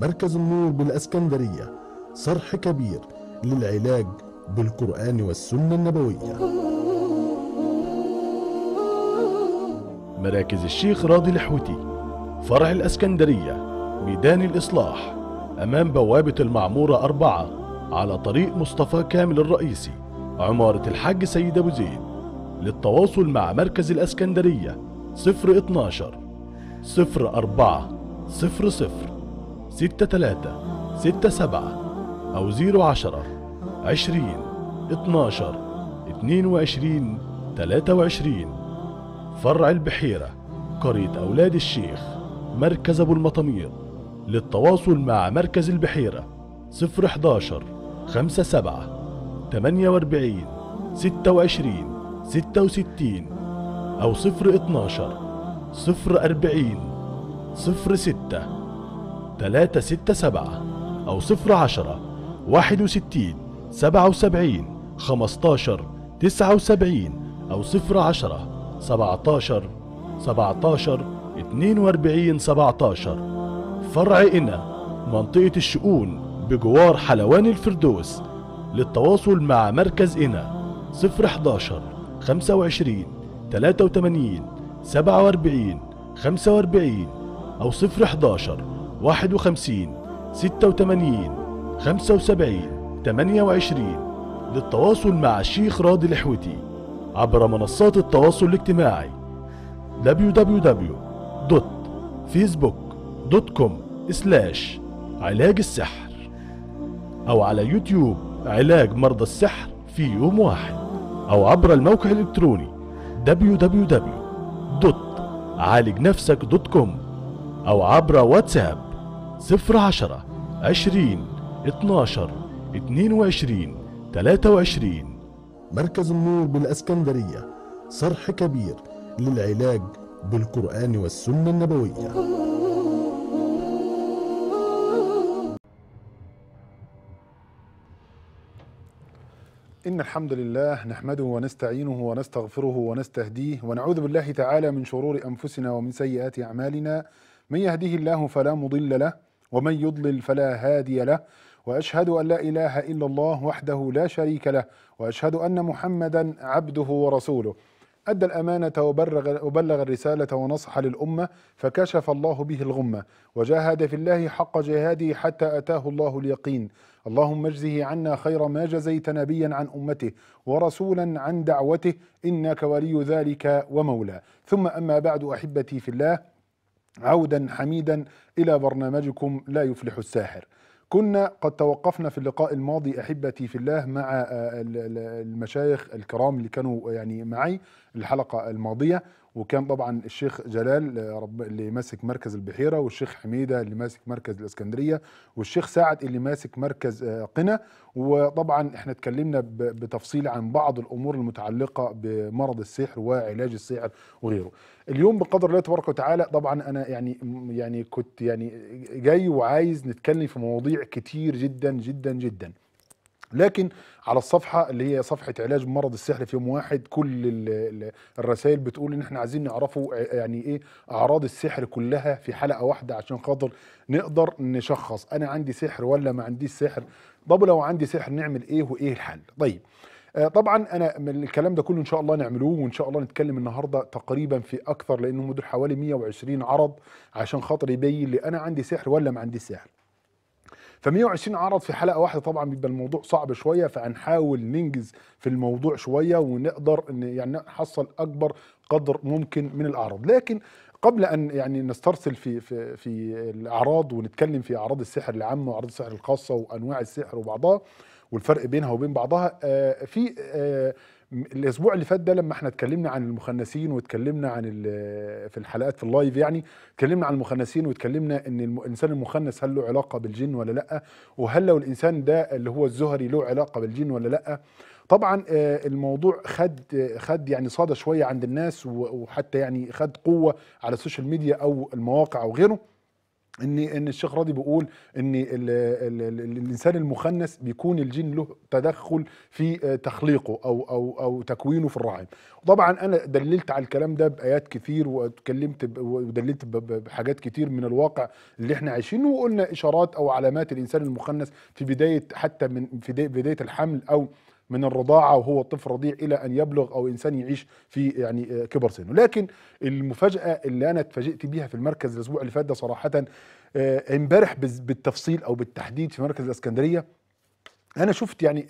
مركز النور بالاسكندريه صرح كبير للعلاج بالقران والسنه النبويه مراكز الشيخ راضي الحوتي فرع الاسكندريه ميدان الاصلاح امام بوابه المعموره اربعه على طريق مصطفى كامل الرئيسي عماره الحاج سيد ابو زيد للتواصل مع مركز الاسكندريه 012 04 00 ستة ثلاثة ستة سبعة أو زيرو عشرة عشرين اتناشر اتنين وعشرين تلاتة وعشرين فرع البحيرة قرية أولاد الشيخ مركز أبو المطمير للتواصل مع مركز البحيرة صفر احداشر خمسة سبعة تمانية واربعين ستة وعشرين ستة وستين أو صفر اتناشر صفر أربعين صفر ستة ثلاثة ستة سبعة أو صفر عشرة واحد وستين سبعة وسبعين خمستاشر تسعة وسبعين أو صفر عشرة سبعتاشر سبعتاشر اتنين واربعين سبعتاشر فرع إنا منطقة الشؤون بجوار حلوان الفردوس للتواصل مع مركز إنا 011 25 83 47 45 أو 011 51 86 75 28 للتواصل مع الشيخ راضي الحوتي عبر منصات التواصل الاجتماعي www.facebook.com علاج السحر أو على يوتيوب علاج مرضى السحر في يوم واحد أو عبر الموقع الإلكتروني www.عالجنفسك.com أو عبر واتساب صفر عشرة عشرين اتناشر اتنين وعشرين تلاتة وعشرين مركز النور بالأسكندرية صرح كبير للعلاج بالقرآن والسنة النبوية إن الحمد لله نحمده ونستعينه ونستغفره ونستهديه ونعوذ بالله تعالى من شرور أنفسنا ومن سيئات أعمالنا من يهده الله فلا مضل له ومن يضلل فلا هادي له واشهد ان لا اله الا الله وحده لا شريك له واشهد ان محمدا عبده ورسوله أدى الأمانة وبلغ, وبلغ الرسالة ونصح للأمة فكشف الله به الغمة وجاهد في الله حق جهاده حتى أتاه الله اليقين اللهم اجزه عنا خير ما جزيت نبيا عن أمته ورسولا عن دعوته إنك ولي ذلك ومولى ثم أما بعد أحبتي في الله عودا حميدا الى برنامجكم لا يفلح الساحر. كنا قد توقفنا في اللقاء الماضي احبتي في الله مع آه، المشايخ الكرام اللي كانوا يعني معي الحلقه الماضيه وكان طبعا الشيخ جلال آه، اللي ماسك مركز البحيره والشيخ حميده اللي ماسك مركز الاسكندريه والشيخ سعد اللي ماسك مركز آه، قنا وطبعا احنا اتكلمنا بتفصيل عن بعض الامور المتعلقه بمرض السحر وعلاج السحر وغيره اليوم بقدر الله تبارك وتعالى طبعا انا يعني يعني كنت يعني جاي وعايز نتكلم في مواضيع كتير جدا جدا جدا لكن على الصفحه اللي هي صفحه علاج مرض السحر في يوم واحد كل الرسائل بتقول ان احنا عايزين نعرفه آه، آه، يعني ايه اعراض السحر كلها في حلقه واحده عشان خاطر نقدر نشخص انا عندي سحر ولا ما عنديش سحر طب لو عندي سحر نعمل ايه وايه الحل طيب آه، طبعا انا من الكلام ده كله ان شاء الله نعملوه وان شاء الله نتكلم النهارده تقريبا في اكثر لانه مدر حوالي 120 عرض عشان خاطر يبين لي انا عندي سحر ولا ما عندي سحر ف 120 عرض في حلقه واحده طبعا بيبقى الموضوع صعب شويه فهنحاول ننجز في الموضوع شويه ونقدر ان يعني نحصل اكبر قدر ممكن من الاعراض لكن قبل ان يعني نسترسل في في في الاعراض ونتكلم في اعراض السحر العامه واعراض السحر الخاصه وانواع السحر وبعضها والفرق بينها وبين بعضها آه، في آه، الاسبوع اللي فات ده لما احنا اتكلمنا عن المخنثين واتكلمنا عن في الحلقات في اللايف يعني اتكلمنا عن المخنثين واتكلمنا ان الانسان المخنث هل له علاقه بالجن ولا لا وهل لو الانسان ده اللي هو الزهري له علاقه بالجن ولا لا طبعا آه، الموضوع خد خد يعني صدى شويه عند الناس وحتى يعني خد قوه على السوشيال ميديا او المواقع او غيره ان ان الشيخ راضي بيقول ان الـ الـ الـ الانسان المخنث بيكون الجين له تدخل في آه، تخليقه او او او تكوينه في الرحم طبعا انا دللت على الكلام ده بايات كتير واتكلمت ودللت بحاجات كتير من الواقع اللي احنا عايشينه وقلنا اشارات او علامات الانسان المخنث في بدايه حتى من في بدايه الحمل او من الرضاعه وهو طفل رضيع الى ان يبلغ او انسان يعيش في يعني آه، كبر سنه لكن المفاجاه اللي انا اتفاجئت بيها في المركز الاسبوع اللي فات ده صراحه آه، امبارح بالتفصيل او بالتحديد في مركز الاسكندريه انا شفت يعني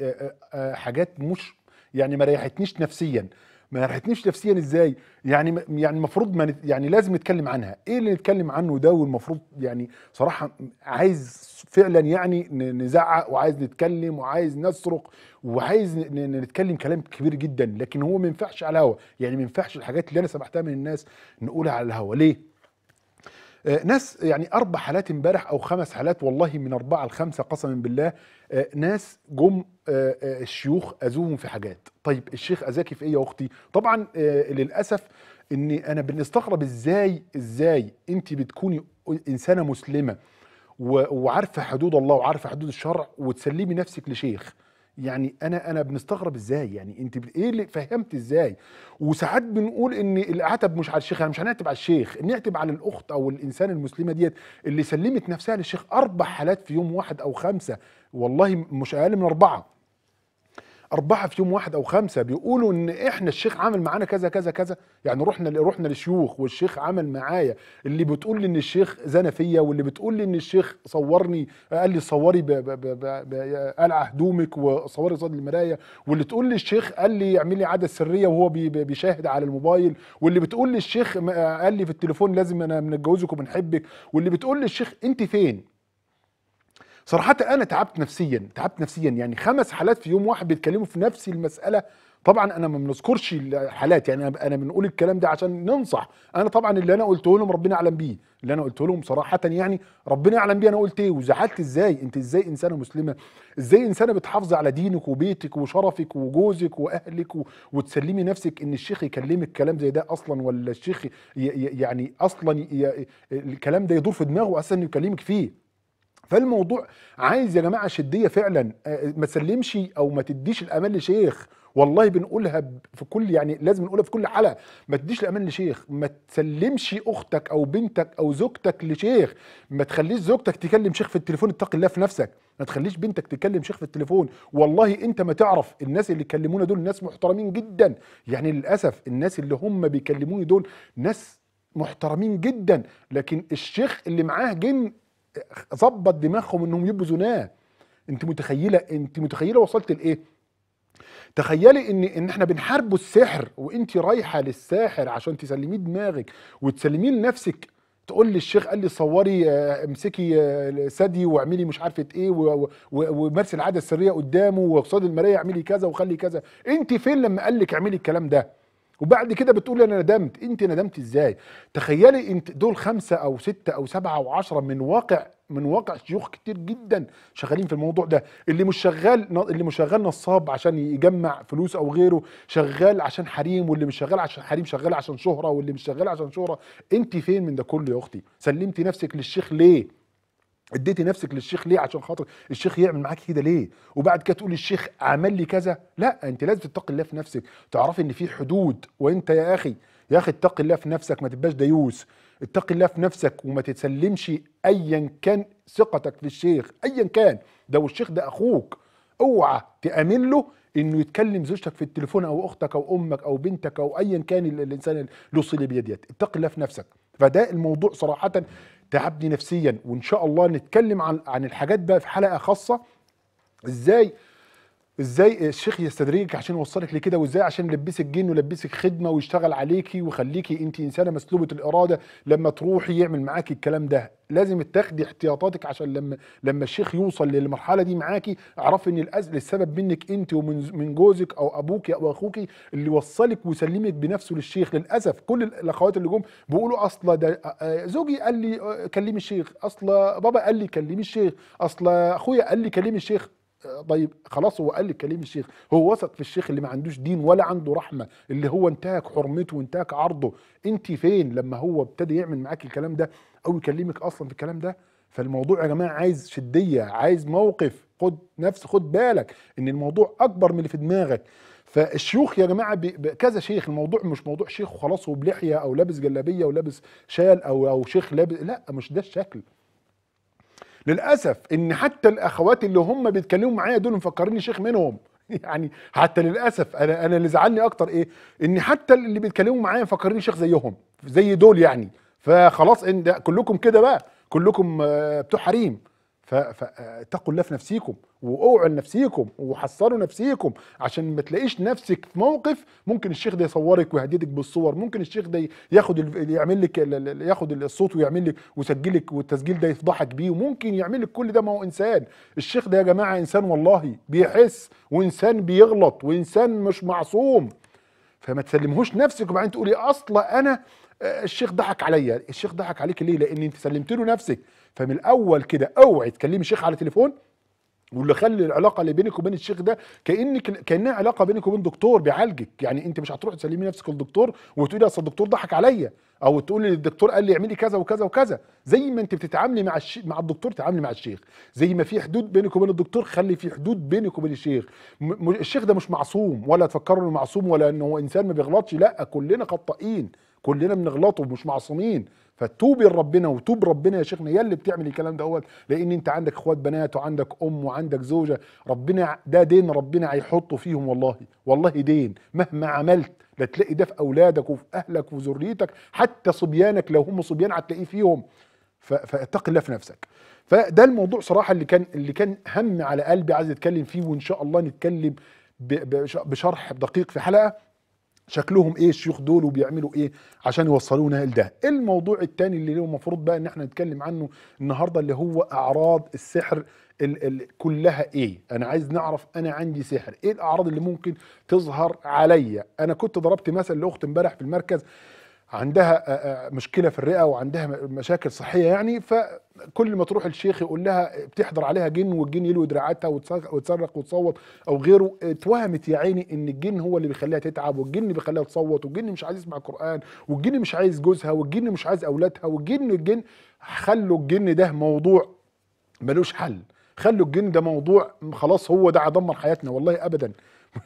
آه، حاجات مش يعني ما ريحتنيش نفسيا ما ريحتنيش نفسيا ازاي يعني يعني المفروض ما نت يعني لازم نتكلم عنها ايه اللي نتكلم عنه ده والمفروض يعني صراحه عايز فعلا يعني نزعق وعايز نتكلم وعايز نصرخ وعايز نتكلم كلام كبير جدا لكن هو ما ينفعش على الهوا يعني ما ينفعش الحاجات اللي انا سمعتها من الناس نقولها على الهوا ليه آه، ناس يعني اربع حالات امبارح او خمس حالات والله من اربعه لخمسه قسما بالله آه، ناس جم آه، الشيوخ اذوهم في حاجات طيب الشيخ اذاكي في ايه يا اختي طبعا للاسف ان انا بنستغرب ازاي ازاي انت بتكوني انسانه مسلمه وعارفه حدود الله وعارفه حدود الشرع وتسلمي نفسك لشيخ يعني انا انا بنستغرب ازاي يعني انت ايه اللي فهمت ازاي وساعات بنقول ان العتب مش على الشيخ انا يعني مش هنعتب على الشيخ نعتب على الاخت او الانسان المسلمه ديت اللي سلمت نفسها للشيخ اربع حالات في يوم واحد او خمسه والله مش اقل من اربعه اربعه في يوم واحد او خمسه بيقولوا ان احنا الشيخ عمل معانا كذا كذا كذا يعني رحنا رحنا للشيوخ والشيخ عمل معايا اللي بتقول لي ان الشيخ زنى فيا واللي بتقول لي ان الشيخ صورني قال لي صوري بقلع هدومك وصوري قصاد المرايه واللي تقول لي الشيخ قال لي اعمل لي عاده سريه وهو بيشاهد على الموبايل واللي بتقول لي الشيخ قال لي في التليفون لازم انا بنتجوزك وبنحبك واللي بتقول لي الشيخ انت فين صراحه انا تعبت نفسيا تعبت نفسيا يعني خمس حالات في يوم واحد بيتكلموا في نفس المساله طبعا انا ما بنذكرش الحالات يعني انا بنقول الكلام ده عشان ننصح انا طبعا اللي انا قلته لهم ربنا اعلم بيه اللي انا قلته لهم صراحه يعني ربنا اعلم بيه انا قلت ايه وزعلت ازاي انت ازاي انسانه مسلمه ازاي انسانه بتحافظي على دينك وبيتك وشرفك وجوزك واهلك و... وتسلمي نفسك ان الشيخ يكلمك كلام زي ده اصلا ولا الشيخ ي... يعني اصلا ي... الكلام ده يدور في دماغه اساسا يكلمك فيه فالموضوع عايز يا جماعه شديه فعلا آه، آه، ما تسلمش او ما تديش الامان لشيخ والله بنقولها في كل يعني لازم نقولها في كل حلقه ما تديش الامان لشيخ ما تسلمش اختك او بنتك او زوجتك لشيخ ما تخليش زوجتك تكلم شيخ في التليفون اتق الله في نفسك ما تخليش بنتك تكلم شيخ في التليفون والله انت ما تعرف الناس اللي يكلمونا دول ناس محترمين جدا يعني للاسف الناس اللي هم بيكلموني دول ناس محترمين جدا لكن الشيخ اللي معاه جن ظبط دماغهم انهم يبقوا زناه انت متخيله انت متخيله وصلت لايه تخيلي ان ان احنا بنحاربوا السحر وانت رايحه للساحر عشان تسلميه دماغك وتسلميه لنفسك تقول لي الشيخ قال لي صوري آه، امسكي آه، ثدي واعملي مش عارفه ايه ومارسي العاده السريه قدامه وقصاد المرايه اعملي كذا وخلي كذا انت فين لما قال لك اعملي الكلام ده وبعد كده بتقولي انا ندمت انت ندمت ازاي تخيلي انت دول خمسة او ستة او سبعة او عشرة من واقع من واقع شيوخ كتير جدا شغالين في الموضوع ده اللي مش شغال اللي مش شغال نصاب عشان يجمع فلوس او غيره شغال عشان حريم واللي مش شغال عشان حريم شغال عشان شهرة واللي مش شغال عشان شهرة انت فين من ده كله يا اختي سلمتي نفسك للشيخ ليه اديتي نفسك للشيخ ليه عشان خاطر الشيخ يعمل معاك كده ليه وبعد كده تقول الشيخ عمل لي كذا لا انت لازم تتقي الله في نفسك تعرفي ان في حدود وانت يا اخي يا اخي اتقي الله في نفسك ما تبقاش ديوس اتقي الله في نفسك وما تتسلمش ايا كان ثقتك في الشيخ ايا كان ده والشيخ ده اخوك اوعى تامن له انه يتكلم زوجتك في التليفون او اختك او امك او بنتك او ايا كان الانسان اللي وصل بيه ديت اتقي الله في نفسك فده الموضوع صراحه تعبني نفسيا وان شاء الله نتكلم عن عن الحاجات بقى في حلقه خاصه ازاي ازاي الشيخ يستدرجك عشان يوصلك لكده وازاي عشان يلبسك جن ويلبسك خدمه ويشتغل عليكي ويخليكي انت انسانه مسلوبه الاراده لما تروحي يعمل معاكي الكلام ده لازم تاخدي احتياطاتك عشان لما لما الشيخ يوصل للمرحله دي معاكي اعرفي ان الأزل السبب منك انت ومن من جوزك او ابوك او اخوك اللي وصلك وسلمك بنفسه للشيخ للاسف كل الاخوات اللي جم بيقولوا اصلا ده آه، آه، زوجي قال لي آه، كلمي الشيخ اصلا بابا قال لي كلمي الشيخ اصلا اخويا قال لي كلمي الشيخ طيب خلاص هو قال لي كلام الشيخ هو وثق في الشيخ اللي ما عندوش دين ولا عنده رحمه اللي هو انتهك حرمته وانتهك عرضه انت فين لما هو ابتدى يعمل معاك الكلام ده او يكلمك اصلا في الكلام ده فالموضوع يا جماعه عايز شديه عايز موقف خد نفس خد بالك ان الموضوع اكبر من اللي في دماغك فالشيوخ يا جماعه كذا شيخ الموضوع مش موضوع شيخ وخلاص وبلحيه او لابس جلابيه ولابس شال او او شيخ لابس لا مش ده الشكل للاسف ان حتى الاخوات اللي هم بيتكلموا معايا دول مفكريني شيخ منهم يعني حتى للاسف انا انا اللي زعلني اكتر ايه ان حتى اللي بيتكلموا معايا مفكريني شيخ زيهم زي دول يعني فخلاص ان كلكم كده بقى كلكم آه، بتوع حريم فاتقوا الله في نفسيكم واوعوا لنفسيكم وحصلوا نفسيكم عشان ما تلاقيش نفسك في موقف ممكن الشيخ ده يصورك ويهددك بالصور ممكن الشيخ ده ياخد يعمل لك ياخد الصوت ويعمل لك ويسجل لك والتسجيل ده يفضحك بيه وممكن يعمل لك كل ده ما هو انسان الشيخ ده يا جماعه انسان والله بيحس وانسان بيغلط وانسان مش معصوم فما تسلمهوش نفسك وبعدين تقولي اصلا انا آه، الشيخ ضحك عليا الشيخ ضحك عليك ليه لان انت سلمت له نفسك فمن الاول كده اوعي تكلمي شيخ على تليفون واللي خلي العلاقه اللي بينك وبين الشيخ ده كانك كانها علاقه بينك وبين دكتور بيعالجك يعني انت مش هتروح تسلمي نفسك للدكتور وتقولي اصل الدكتور ضحك عليا او تقولي الدكتور قال لي اعملي كذا وكذا وكذا زي ما انت بتتعاملي مع الش... مع الدكتور تعاملي مع الشيخ زي ما في حدود بينك وبين الدكتور خلي في حدود بينك وبين الشيخ م... الشيخ ده مش معصوم ولا تفكروا انه معصوم ولا انه انسان ما بيغلطش لا كلنا خطائين كلنا بنغلط ومش معصومين فتوبي لربنا وتوب ربنا يا شيخنا يا اللي بتعمل الكلام ده اول لان انت عندك اخوات بنات وعندك ام وعندك زوجه ربنا ده دين ربنا هيحطه فيهم والله والله دين مهما عملت لا تلاقي ده في اولادك وفي اهلك وذريتك حتى صبيانك لو هم صبيان هتلاقيه فيهم فاتق الله في نفسك فده الموضوع صراحه اللي كان اللي كان هم على قلبي عايز اتكلم فيه وان شاء الله نتكلم بشرح دقيق في حلقه شكلهم ايه الشيوخ دول وبيعملوا ايه عشان يوصلونا لده الموضوع الثاني اللي هو المفروض بقى ان احنا نتكلم عنه النهارده اللي هو اعراض السحر الـ الـ كلها ايه انا عايز نعرف انا عندي سحر ايه الاعراض اللي ممكن تظهر عليا انا كنت ضربت مثل لاخت امبارح في المركز عندها آه، آه، مشكله في الرئه وعندها مشاكل صحيه يعني فكل ما تروح الشيخ يقول لها بتحضر عليها جن والجن يلوي دراعاتها وتصرخ وتصوت او غيره اتوهمت يا عيني ان الجن هو اللي بيخليها تتعب والجن بيخليها تصوت والجن مش عايز يسمع قران والجن مش عايز جوزها والجن مش عايز اولادها والجن الجن خلوا الجن ده موضوع ملوش حل خلوا الجن ده موضوع خلاص هو ده هيدمر حياتنا والله ابدا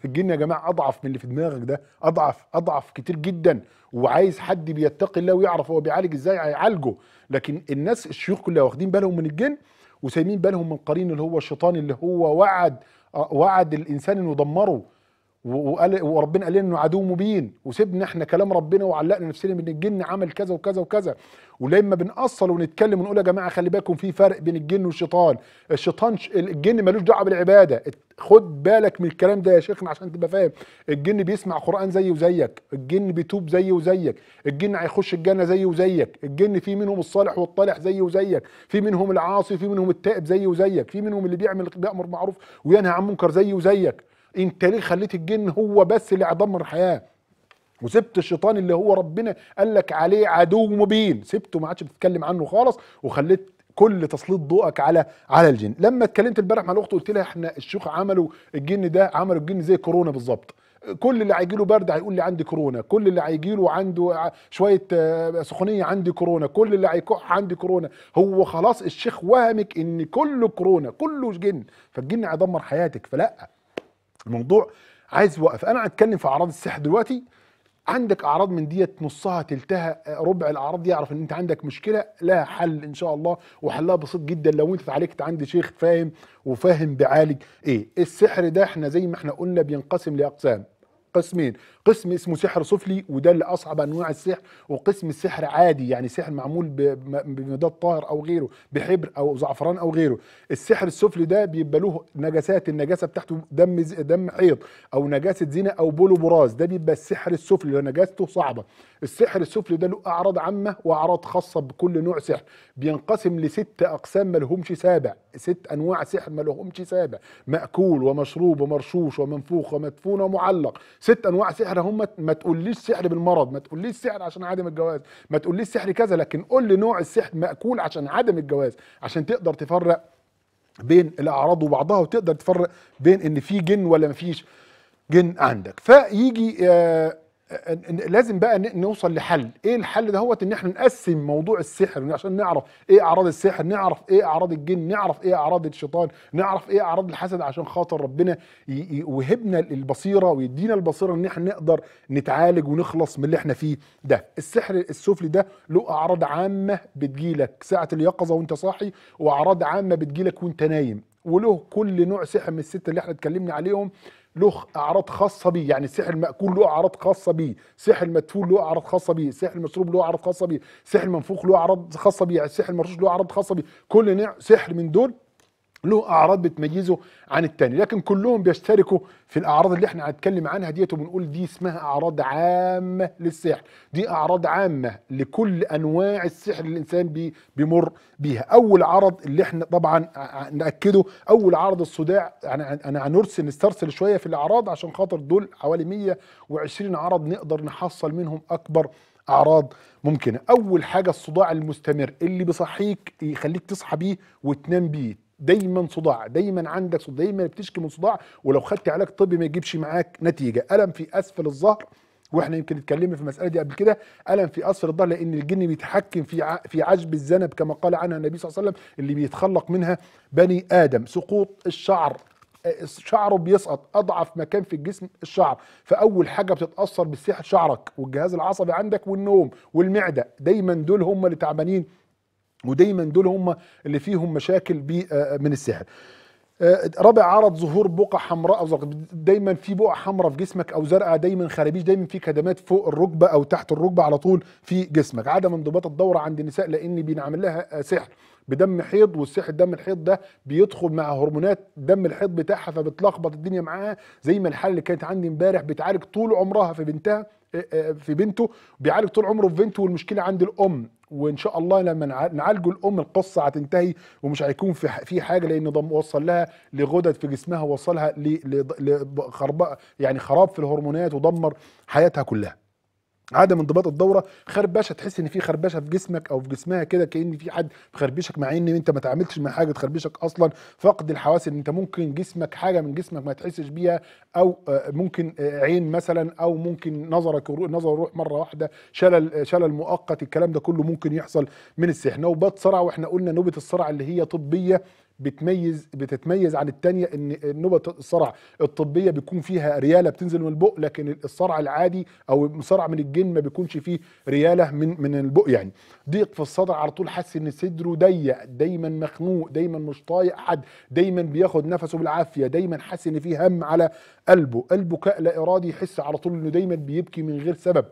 الجن يا جماعه اضعف من اللي في دماغك ده اضعف اضعف كتير جدا وعايز حد بيتقي الله ويعرف هو بيعالج ازاي هيعالجه لكن الناس الشيوخ كلها واخدين بالهم من الجن وسايبين بالهم من قرين اللي هو الشيطان اللي هو وعد آه، وعد الانسان انه يدمره وقال وربنا قال لنا انه عدو مبين وسيبنا احنا كلام ربنا وعلقنا نفسنا من الجن عمل كذا وكذا وكذا ولما بنأصل ونتكلم ونقول يا جماعه خلي بالكم في فرق بين الجن والشيطان الشيطان الجن ملوش دعوه بالعباده خد بالك من الكلام ده يا شيخنا عشان تبقى فاهم الجن بيسمع قران زي وزيك الجن بيتوب زي وزيك الجن هيخش الجنه زي وزيك الجن في منهم الصالح والطالح زي وزيك في منهم العاصي في منهم التائب زي وزيك في منهم اللي بيعمل بيأمر معروف وينهى عن منكر زي وزيك انت ليه خليت الجن هو بس اللي عضمر الحياه وسبت الشيطان اللي هو ربنا قال لك عليه عدو مبين سبته ما عادش بتتكلم عنه خالص وخليت كل تسليط ضوءك على على الجن لما اتكلمت البارح مع الاخت قلت لها احنا الشيوخ عملوا الجن ده عملوا الجن زي كورونا بالظبط كل اللي هيجي له برد هيقول لي عندي كورونا كل اللي هيجي له عنده شويه آه، سخونيه عندي كورونا كل اللي هيكح عندي كورونا هو خلاص الشيخ وهمك ان كله كورونا كله جن فالجن هيدمر حياتك فلا الموضوع عايز يوقف انا هتكلم في اعراض السحر دلوقتي عندك اعراض من ديت نصها تلتها آه، ربع الاعراض دي اعرف ان انت عندك مشكله لها حل ان شاء الله وحلها بسيط جدا لو انت اتعالجت عند شيخ فاهم وفاهم بيعالج ايه السحر ده احنا زي ما احنا قلنا بينقسم لاقسام قسمين قسم اسمه سحر سفلي وده اللي اصعب انواع السحر وقسم السحر عادي يعني سحر معمول بمداد طاهر او غيره بحبر او زعفران او غيره السحر السفلي ده بيبقى له نجاسات النجاسه بتاعته دم دم حيض او نجاسه زنا او بولو براز ده بيبقى السحر السفلي اللي نجاسته صعبه السحر السفلي ده له اعراض عامه واعراض خاصه بكل نوع سحر بينقسم لست اقسام ما لهمش سابع ست انواع سحر ما لهمش سابع ماكول ومشروب ومرشوش ومنفوخ ومدفون ومعلق ست انواع سحر هم ما تقوليش سحر بالمرض ما تقوليش سحر عشان عدم الجواز ما تقوليش سحر كذا لكن قول لي نوع السحر ماكول عشان عدم الجواز عشان تقدر تفرق بين الاعراض وبعضها وتقدر تفرق بين ان في جن ولا مفيش جن عندك فيجي آه لازم بقى نوصل لحل ايه الحل ده هو ان احنا نقسم موضوع السحر عشان نعرف ايه اعراض السحر نعرف ايه اعراض الجن نعرف ايه اعراض الشيطان نعرف ايه اعراض الحسد عشان خاطر ربنا يوهبنا البصيره ويدينا البصيره ان احنا نقدر نتعالج ونخلص من اللي احنا فيه ده السحر السفلي ده له اعراض عامه بتجيلك ساعه اليقظه وانت صاحي واعراض عامه بتجيلك وانت نايم وله كل نوع سحر من الستة اللي احنا اتكلمنا عليهم له اعراض خاصه بيه يعني السحر الماكول له اعراض خاصه بيه السحر المدفون له اعراض خاصه بيه السحر المشروب له اعراض خاصه بيه السحر المنفوخ له اعراض خاصه بيه السحر يعني المرشوش له اعراض خاصه بيه كل نوع سحر من دول له اعراض بتميزه عن التاني لكن كلهم بيشتركوا في الاعراض اللي احنا هنتكلم عنها ديت وبنقول دي اسمها اعراض عامه للسحر دي اعراض عامه لكل انواع السحر اللي الانسان بي بيمر بيها اول عرض اللي احنا طبعا ناكده اول عرض الصداع انا هنرسل نسترسل شويه في الاعراض عشان خاطر دول حوالي 120 عرض نقدر نحصل منهم اكبر اعراض ممكنه اول حاجه الصداع المستمر اللي بيصحيك يخليك تصحى بيه وتنام بيه دايما صداع دايما عندك صداع دايما بتشكي من صداع ولو خدت علاج طبي ما يجيبش معاك نتيجه الم في اسفل الظهر واحنا يمكن اتكلمنا في المساله دي قبل كده الم في اسفل الظهر لان الجن بيتحكم في في عجب الذنب كما قال عنها النبي صلى الله عليه وسلم اللي بيتخلق منها بني ادم سقوط الشعر آه، شعره بيسقط اضعف مكان في الجسم الشعر فاول حاجه بتتاثر بالسيح شعرك والجهاز العصبي عندك والنوم والمعده دايما دول هم اللي تعبانين ودايما دول هم اللي فيهم مشاكل آه، آه، من السحر آه، رابع عرض ظهور بقع حمراء او زرقاء دايما في بقع حمراء في جسمك او زرقاء دايما خرابيش دايما في كدمات فوق الركبه او تحت الركبه على طول في جسمك عدم انضباط الدوره عند النساء لان بينعمل لها سحر بدم حيض والسحر دم الحيض ده بيدخل مع هرمونات دم الحيض بتاعها فبتلخبط الدنيا معاها زي ما الحاله اللي كانت عندي امبارح بتعالج طول عمرها في بنتها في بنته بيعالج طول عمره في بنته والمشكله عند الام وان شاء الله لما نعالجه الام القصه هتنتهي ومش هيكون في في حاجه لان ضم وصل لها لغدد في جسمها وصلها لخراب يعني خراب في الهرمونات ودمر حياتها كلها عدم انضباط الدوره خربشه تحس ان في خربشه في جسمك او في جسمها كده كان في حد مخربشك مع ان انت ما تعاملتش مع حاجه تخربشك اصلا فقد الحواس ان انت ممكن جسمك حاجه من جسمك ما تحسش بيها او آه، ممكن آه، عين مثلا او ممكن نظرك نظر الروح مره واحده شلل آه، شلل مؤقت الكلام ده كله ممكن يحصل من السحنه نوبات صرع واحنا قلنا نوبه الصرع اللي هي طبيه بتميز بتتميز عن التانية ان نوبة الصرع الطبية بيكون فيها ريالة بتنزل من البق لكن الصرع العادي او صرع من الجن ما بيكونش فيه ريالة من من البق يعني ضيق في الصدر على طول حاسس ان صدره ضيق دايما مخنوق دايما مش طايق حد دايما بياخد نفسه بالعافية دايما حاسس ان فيه هم على قلبه قلبه كأ لا ارادي يحس على طول انه دايما بيبكي من غير سبب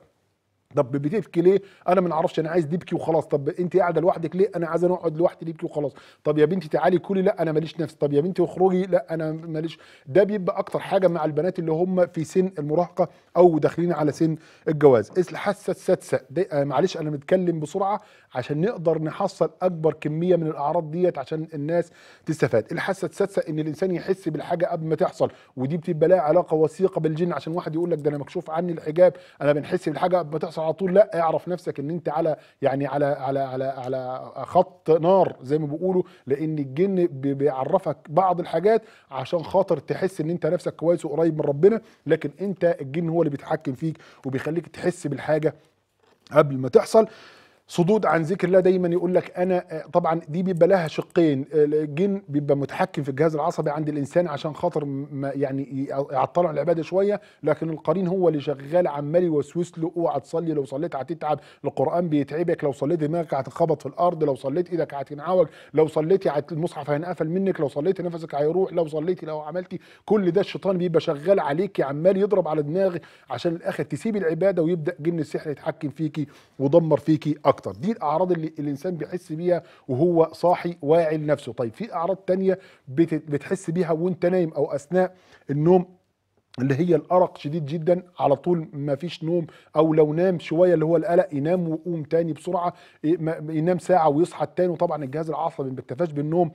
طب بتبكي ليه انا ما اعرفش انا عايز تبكي وخلاص طب انت قاعده لوحدك ليه انا عايز اقعد لوحدي تبكي وخلاص طب يا بنتي تعالي كلي لا انا ماليش نفس طب يا بنتي اخرجي لا انا ماليش ده بيبقى اكتر حاجه مع البنات اللي هم في سن المراهقه او داخلين على سن الجواز الحاسه السادسه آه، معلش انا متكلم بسرعه عشان نقدر نحصل اكبر كميه من الاعراض ديت عشان الناس تستفاد الحاسه السادسه ان الانسان يحس بالحاجه قبل ما تحصل ودي بتبقى لها علاقه وثيقه بالجن عشان واحد يقول لك ده انا مكشوف عني الحجاب انا بنحس بالحاجه قبل ما تحصل على طول لا اعرف نفسك ان انت على يعني على على على على خط نار زي ما بيقولوا لان الجن بيعرفك بعض الحاجات عشان خاطر تحس ان انت نفسك كويس وقريب من ربنا لكن انت الجن هو اللي بيتحكم فيك وبيخليك تحس بالحاجه قبل ما تحصل صدود عن ذكر الله دايما يقول لك انا آه، طبعا دي بيبقى لها شقين آه، الجن بيبقى متحكم في الجهاز العصبي عند الانسان عشان خاطر يعني يعطله العباده شويه لكن القرين هو اللي شغال عمال يوسوس له اوعى تصلي لو صليت هتتعب القران بيتعبك لو صليت دماغك هتخبط في الارض لو صليت ايدك هتنعوج لو صليتي المصحف هينقفل منك لو صليتي نفسك هيروح لو صليتي لو عملتي كل ده الشيطان بيبقى شغال عليك عمال يضرب على دماغك عشان الاخر تسيبي العباده ويبدا جن السحر يتحكم فيكي ودمر فيكي اكتر دي الاعراض اللي الانسان بيحس بيها وهو صاحي واعي لنفسه طيب في اعراض تانية بتحس بيها وانت نايم او اثناء النوم اللي هي الارق شديد جدا على طول ما فيش نوم او لو نام شويه اللي هو القلق ينام ويقوم تاني بسرعه إيه، ينام ساعه ويصحى تاني وطبعا الجهاز العصبي ما بيكتفاش بالنوم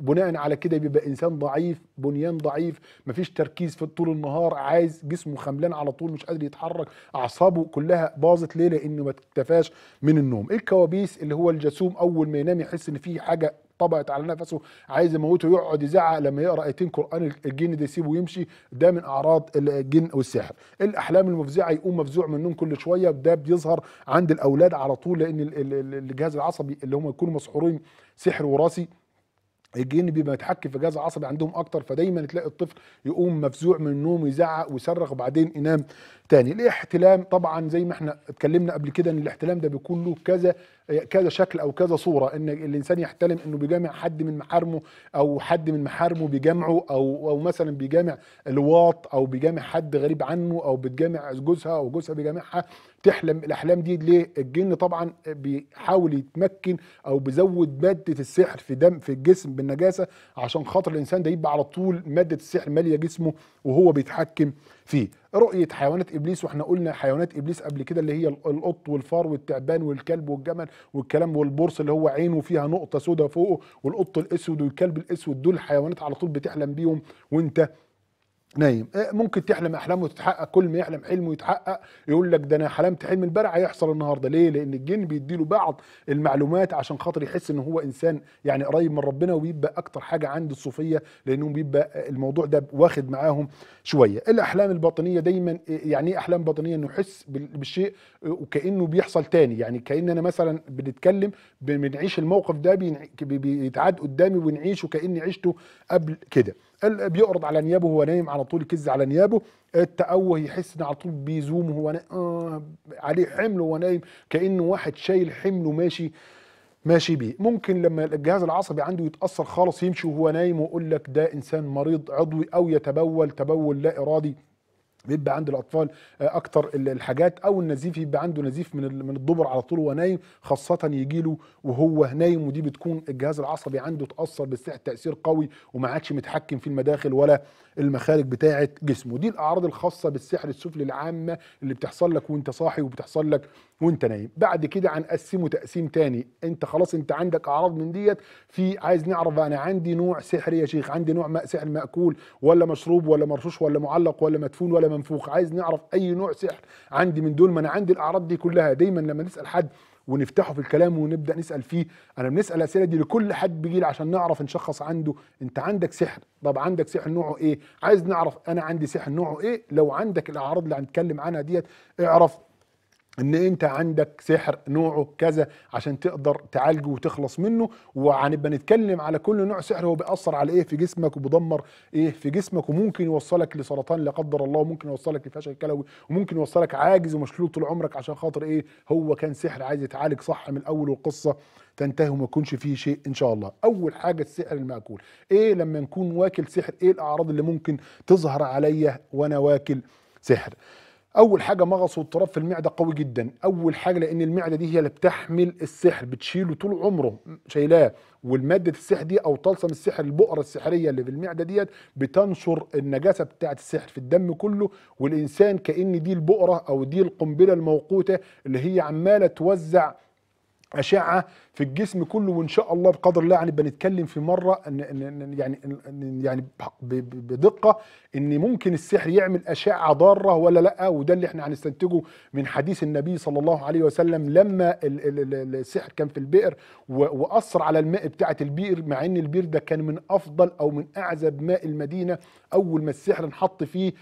بناء على كده بيبقى انسان ضعيف بنيان ضعيف مفيش تركيز في طول النهار عايز جسمه خملان على طول مش قادر يتحرك اعصابه كلها باظت ليه لانه ما اكتفاش من النوم الكوابيس اللي هو الجاسوم اول ما ينام يحس ان في حاجه طبعت على نفسه عايز يموته يقعد يزعق لما يقرا ايتين قران الجن ده يسيبه ويمشي ده من اعراض الجن والسحر الاحلام المفزعه يقوم مفزوع من النوم كل شويه ده بيظهر عند الاولاد على طول لان الجهاز العصبي اللي هم يكونوا مسحورين سحر وراثي الجن بيبقى متحكم في جهاز عصبي عندهم اكتر فدايما تلاقي الطفل يقوم مفزوع من النوم يزعق ويصرخ وبعدين ينام تاني الاحتلام طبعا زي ما احنا اتكلمنا قبل كده ان الاحتلام ده بيكون له كذا كذا شكل او كذا صوره ان الانسان يحتلم انه بيجامع حد من محارمه او حد من محارمه بيجامعه او او مثلا بيجامع لواط او بيجامع حد غريب عنه او بتجامع جوزها او جوزها بيجامعها تحلم الاحلام دي ليه الجن طبعا بيحاول يتمكن او بيزود ماده السحر في دم في الجسم بالنجاسه عشان خاطر الانسان ده يبقى على طول ماده السحر ماليه جسمه وهو بيتحكم فيه رؤيه حيوانات ابليس واحنا قلنا حيوانات ابليس قبل كده اللي هي القط والفار والتعبان والكلب والجمل والكلام والبرص اللي هو عينه فيها نقطه سودة فوقه والقط الاسود والكلب الاسود دول حيوانات على طول بتحلم بيهم وانت نايم آه، ممكن تحلم احلام وتتحقق كل ما يحلم حلمه يتحقق يقول لك ده انا حلمت حلم امبارح هيحصل النهارده ليه لان الجن بيديله بعض المعلومات عشان خاطر يحس ان هو انسان يعني قريب من ربنا وبيبقى اكتر حاجه عند الصوفيه لانهم بيبقى الموضوع ده واخد معاهم شويه الاحلام الباطنيه دايما يعني ايه احلام باطنيه نحس بالشيء وكانه بيحصل تاني يعني كاننا مثلا بنتكلم بنعيش الموقف ده بيتعاد قدامي ونعيشه كاني عشته قبل كده بيقرض على نيابه وهو نايم على طول يكز على نيابه التأوه يحس ان على طول بيزوم وهو آه عليه حمل وهو نايم كانه واحد شايل حمله ماشي ماشي بيه ممكن لما الجهاز العصبي عنده يتاثر خالص يمشي وهو نايم ويقول لك ده انسان مريض عضوي او يتبول تبول لا ارادي بيبقى عند الاطفال آه، اكتر الحاجات او النزيف يبقى عنده نزيف من من الدبر على طول وهو نايم خاصه يجي له وهو نايم ودي بتكون الجهاز العصبي عنده اتاثر تاثير قوي وما عادش متحكم في المداخل ولا المخارج بتاعه جسمه دي الاعراض الخاصه بالسحر السفلي العامه اللي بتحصل لك وانت صاحي وبتحصل لك وانت نايم بعد كده هنقسمه تقسيم تاني انت خلاص انت عندك اعراض من ديت في عايز نعرف انا عندي نوع سحري يا شيخ عندي نوع ماء سحر ماكول ولا مشروب ولا مرشوش ولا معلق ولا مدفون ولا منفوخ عايز نعرف اي نوع سحر عندي من دول ما انا عندي الاعراض دي كلها دايما لما نسال حد ونفتحه في الكلام ونبدا نسال فيه انا بنسال الاسئله دي لكل حد بيجي عشان نعرف نشخص عنده انت عندك سحر طب عندك سحر نوعه ايه عايز نعرف انا عندي سحر نوعه ايه لو عندك الاعراض اللي هنتكلم عنها ديت اعرف ان انت عندك سحر نوعه كذا عشان تقدر تعالجه وتخلص منه وهنبقى نتكلم على كل نوع سحر هو بيأثر على ايه في جسمك وبيدمر ايه في جسمك وممكن يوصلك لسرطان لا قدر الله وممكن يوصلك لفشل كلوي وممكن يوصلك عاجز ومشلول طول عمرك عشان خاطر ايه هو كان سحر عايز يتعالج صح من الاول والقصه تنتهي وما يكونش فيه شيء ان شاء الله اول حاجه السحر الماكول ايه لما نكون واكل سحر ايه الاعراض اللي ممكن تظهر عليا وانا واكل سحر اول حاجه مغص واضطراب في المعده قوي جدا اول حاجه لان المعده دي هي اللي بتحمل السحر بتشيله طول عمره شايلاه والماده السحر دي او طلسم السحر البؤره السحريه اللي في المعده ديت بتنشر النجاسه بتاعه السحر في الدم كله والانسان كان دي البؤره او دي القنبله الموقوته اللي هي عماله توزع اشعه في الجسم كله وان شاء الله بقدر الله يعني بنتكلم في مره ان يعني إن يعني بدقه ان ممكن السحر يعمل اشعه ضاره ولا لا وده اللي احنا هنستنتجه من حديث النبي صلى الله عليه وسلم لما السحر كان في البئر واثر على الماء بتاعه البئر مع ان البئر ده كان من افضل او من أعزب ماء المدينه اول ما السحر انحط فيه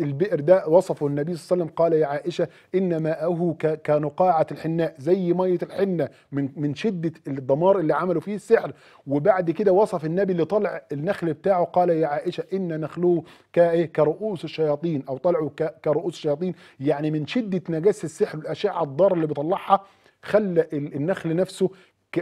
البئر ده وصفه النبي صلى الله عليه وسلم قال يا عائشه ان ماءه كنقاعه الحناء زي ميه الحنه من من شده الدمار اللي عملوا فيه السحر وبعد كده وصف النبي اللي طلع النخل بتاعه قال يا عائشه ان نخله كايه كرؤوس الشياطين او طلعوا كرؤوس الشياطين يعني من شده نجاسه السحر والاشعه الضار اللي بيطلعها خلى النخل نفسه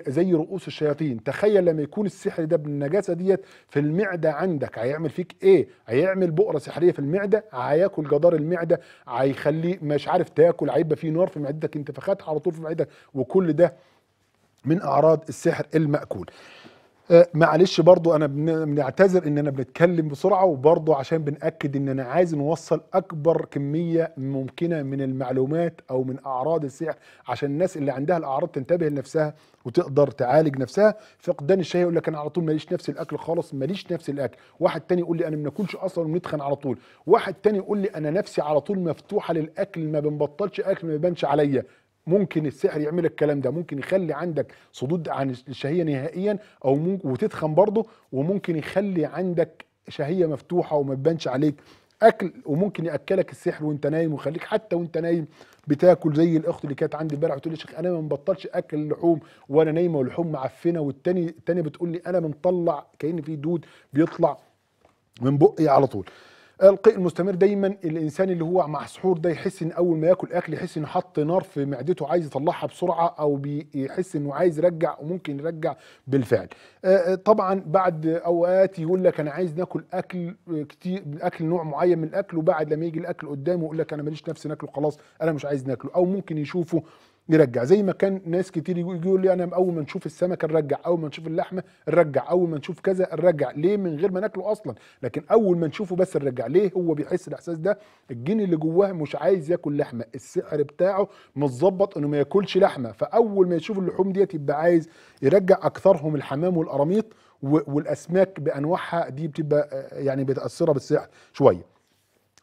زي رؤوس الشياطين تخيل لما يكون السحر ده بالنجاسه ديت في المعده عندك هيعمل فيك ايه هيعمل بؤره سحريه في المعده هياكل جدار المعده هيخلي مش عارف تاكل هيبقى فيه نار في معدتك انتفاخات على طول في معدتك وكل ده من اعراض السحر الماكول آه، معلش برضو انا بنعتذر اننا بنتكلم بسرعه وبرضو عشان بناكد اننا عايز نوصل اكبر كميه ممكنه من المعلومات او من اعراض السحر عشان الناس اللي عندها الاعراض تنتبه لنفسها وتقدر تعالج نفسها فقدان الشهيه يقول لك انا على طول ماليش نفس الاكل خالص ماليش نفس الاكل واحد تاني يقول لي انا ما بناكلش اصلا وبنتخن على طول واحد تاني يقول لي انا نفسي على طول مفتوحه للاكل ما بنبطلش اكل ما بيبانش عليا ممكن السحر يعمل الكلام ده ممكن يخلي عندك صدود عن الشهيه نهائيا او ممكن وتتخن برضه وممكن يخلي عندك شهيه مفتوحه وما تبانش عليك اكل وممكن ياكلك السحر وانت نايم ويخليك حتى وانت نايم بتاكل زي الاخت اللي كانت عندي امبارح بتقول لي شيخ انا ما بطلش اكل اللحوم وانا نايمه واللحوم معفنه والتاني التانيه بتقول لي انا بنطلع كان في دود بيطلع من بقي على طول القيء المستمر دايما الانسان اللي هو مع سحور ده يحس ان اول ما ياكل اكل يحس ان حط نار في معدته عايز يطلعها بسرعه او بيحس انه عايز يرجع وممكن يرجع بالفعل آه، آه، طبعا بعد اوقات يقول لك انا عايز ناكل اكل كتير اكل نوع معين من الاكل وبعد لما يجي الاكل قدامه يقول لك انا ماليش نفس ناكله خلاص انا مش عايز ناكله او ممكن يشوفه نرجع زي ما كان ناس كتير يقول لي انا اول ما نشوف السمكه نرجع اول ما نشوف اللحمه نرجع اول ما نشوف كذا نرجع ليه من غير ما ناكله اصلا لكن اول ما نشوفه بس نرجع ليه هو بيحس الاحساس ده الجن اللي جواه مش عايز ياكل لحمه السحر بتاعه متظبط انه ما ياكلش لحمه فاول ما يشوف اللحوم ديت يبقى عايز يرجع اكثرهم الحمام والقراميط والاسماك بانواعها دي بتبقى آه، يعني بتاثرها بالسحر شويه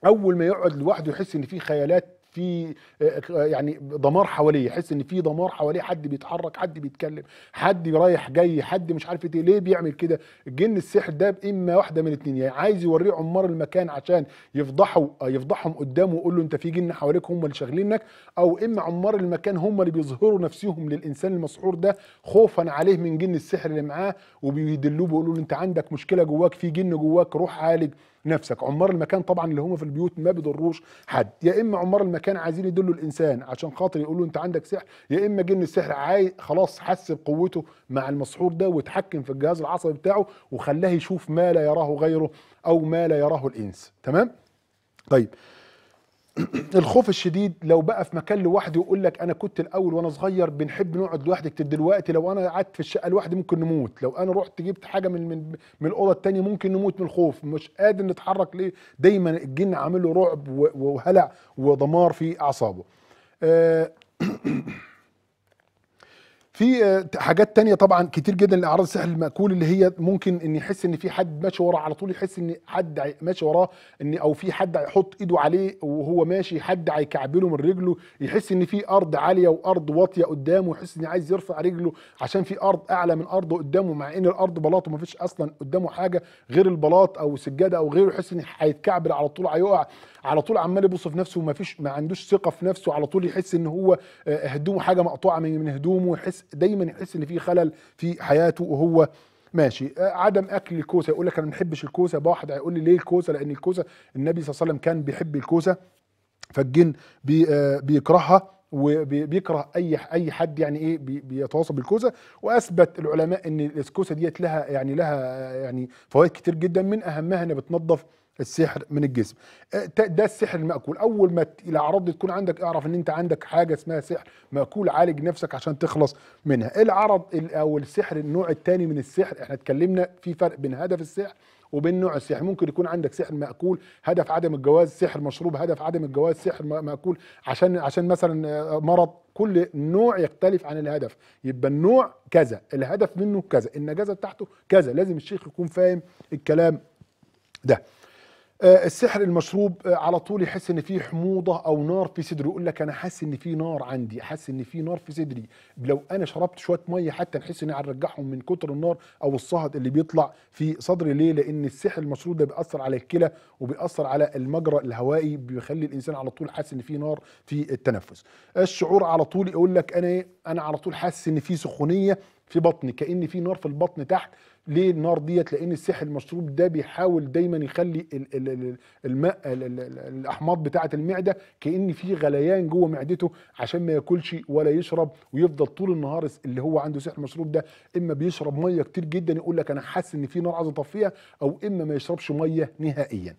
اول ما يقعد لوحده يحس ان في خيالات في آه، آه، يعني دمار حواليه يحس ان في دمار حواليه حد بيتحرك حد بيتكلم حد رايح جاي حد مش عارف ايه ليه بيعمل كده الجن السحر ده اما واحده من اتنين يعني عايز يوريه عمار المكان عشان يفضحوا آه، يفضحهم قدامه ويقول له انت في جن حواليك هم اللي شاغلينك او اما عمار المكان هم اللي بيظهروا نفسهم للانسان المسحور ده خوفا عليه من جن السحر اللي معاه وبيدلوه بيقولوا له انت عندك مشكله جواك في جن جواك روح عالج نفسك عمار المكان طبعا اللي هم في البيوت ما بيضروش حد يا اما عمار المكان عايزين يدلوا الانسان عشان خاطر يقولوا انت عندك سحر يا اما جن السحر عاي خلاص حس بقوته مع المسحور ده وتحكم في الجهاز العصبي بتاعه وخلاه يشوف ما لا يراه غيره او ما لا يراه الانس تمام طيب الخوف الشديد لو بقى في مكان لوحده يقول لك انا كنت الاول وانا صغير بنحب نقعد لوحدك دلوقتي لو انا قعدت في الشقه لوحدي ممكن نموت لو انا رحت جبت حاجه من من, من الاوضه الثانيه ممكن نموت من الخوف مش قادر نتحرك ليه دايما الجن عامل له رعب وهلع ودمار في اعصابه آه، في آه، حاجات تانية طبعا كتير جدا الاعراض السهل المأكول اللي هي ممكن ان يحس ان في حد ماشي وراه على طول يحس ان حد ماشي وراه ان او في حد هيحط ايده عليه وهو ماشي حد هيكعبله من رجله يحس ان في ارض عاليه وارض واطيه قدامه يحس ان عايز يرفع رجله عشان في ارض اعلى من ارضه قدامه مع ان الارض بلاط وما فيش اصلا قدامه حاجه غير البلاط او سجاده او غيره يحس ان هيتكعبل على طول هيقع على طول عمال يبص في نفسه ومفيش فيش ما عندوش ثقه في نفسه على طول يحس ان هو آه، هدومه حاجه مقطوعه من هدومه يحس دايما يحس ان في خلل في حياته وهو ماشي آه، عدم اكل الكوسه يقول لك انا ما بحبش الكوسه واحد هيقول لي ليه الكوسه لان الكوسه النبي صلى الله عليه وسلم كان بيحب الكوسه فالجن بي آه، بيكرهها وبيكره اي اي حد يعني ايه بيتواصل بالكوسه واثبت العلماء ان الكوسه ديت لها يعني لها آه، يعني فوائد كتير جدا من اهمها انها بتنظف السحر من الجسم أه، ده السحر المأكول أول ما الأعراض دي تكون عندك اعرف إن أنت عندك حاجة اسمها سحر مأكول عالج نفسك عشان تخلص منها العرض أو السحر النوع الثاني من السحر إحنا اتكلمنا في فرق بين هدف السحر وبين نوع السحر ممكن يكون عندك سحر مأكول هدف عدم الجواز سحر مشروب هدف عدم الجواز سحر مأكول عشان عشان مثلا آه، مرض كل نوع يختلف عن الهدف يبقى النوع كذا الهدف منه كذا النجازة بتاعته كذا لازم الشيخ يكون فاهم الكلام ده آه، السحر المشروب آه، على طول يحس ان في حموضه او نار في صدره يقول لك انا حاسس ان في نار عندي حاسس ان في نار في صدري لو انا شربت شويه ميه حتى نحس اني هنرجعهم من كتر النار او الصهد اللي بيطلع في صدري ليه لان السحر المشروب ده بيأثر على الكلى وبيأثر على المجرى الهوائي بيخلي الانسان على طول حاسس ان في نار في التنفس الشعور على طول يقول لك انا إيه؟ انا على طول حاسس ان في سخونيه في بطني كان في نار في البطن تحت ليه النار ديت لان السحر المشروب ده بيحاول دايما يخلي الماء الاحماض بتاعه المعده كان في غليان جوه معدته عشان ما ياكلش ولا يشرب ويفضل طول النهار اللي هو عنده سحر المشروب ده اما بيشرب ميه كتير جدا يقول لك انا حاسس ان في نار عايز اطفيها او اما ما يشربش ميه نهائيا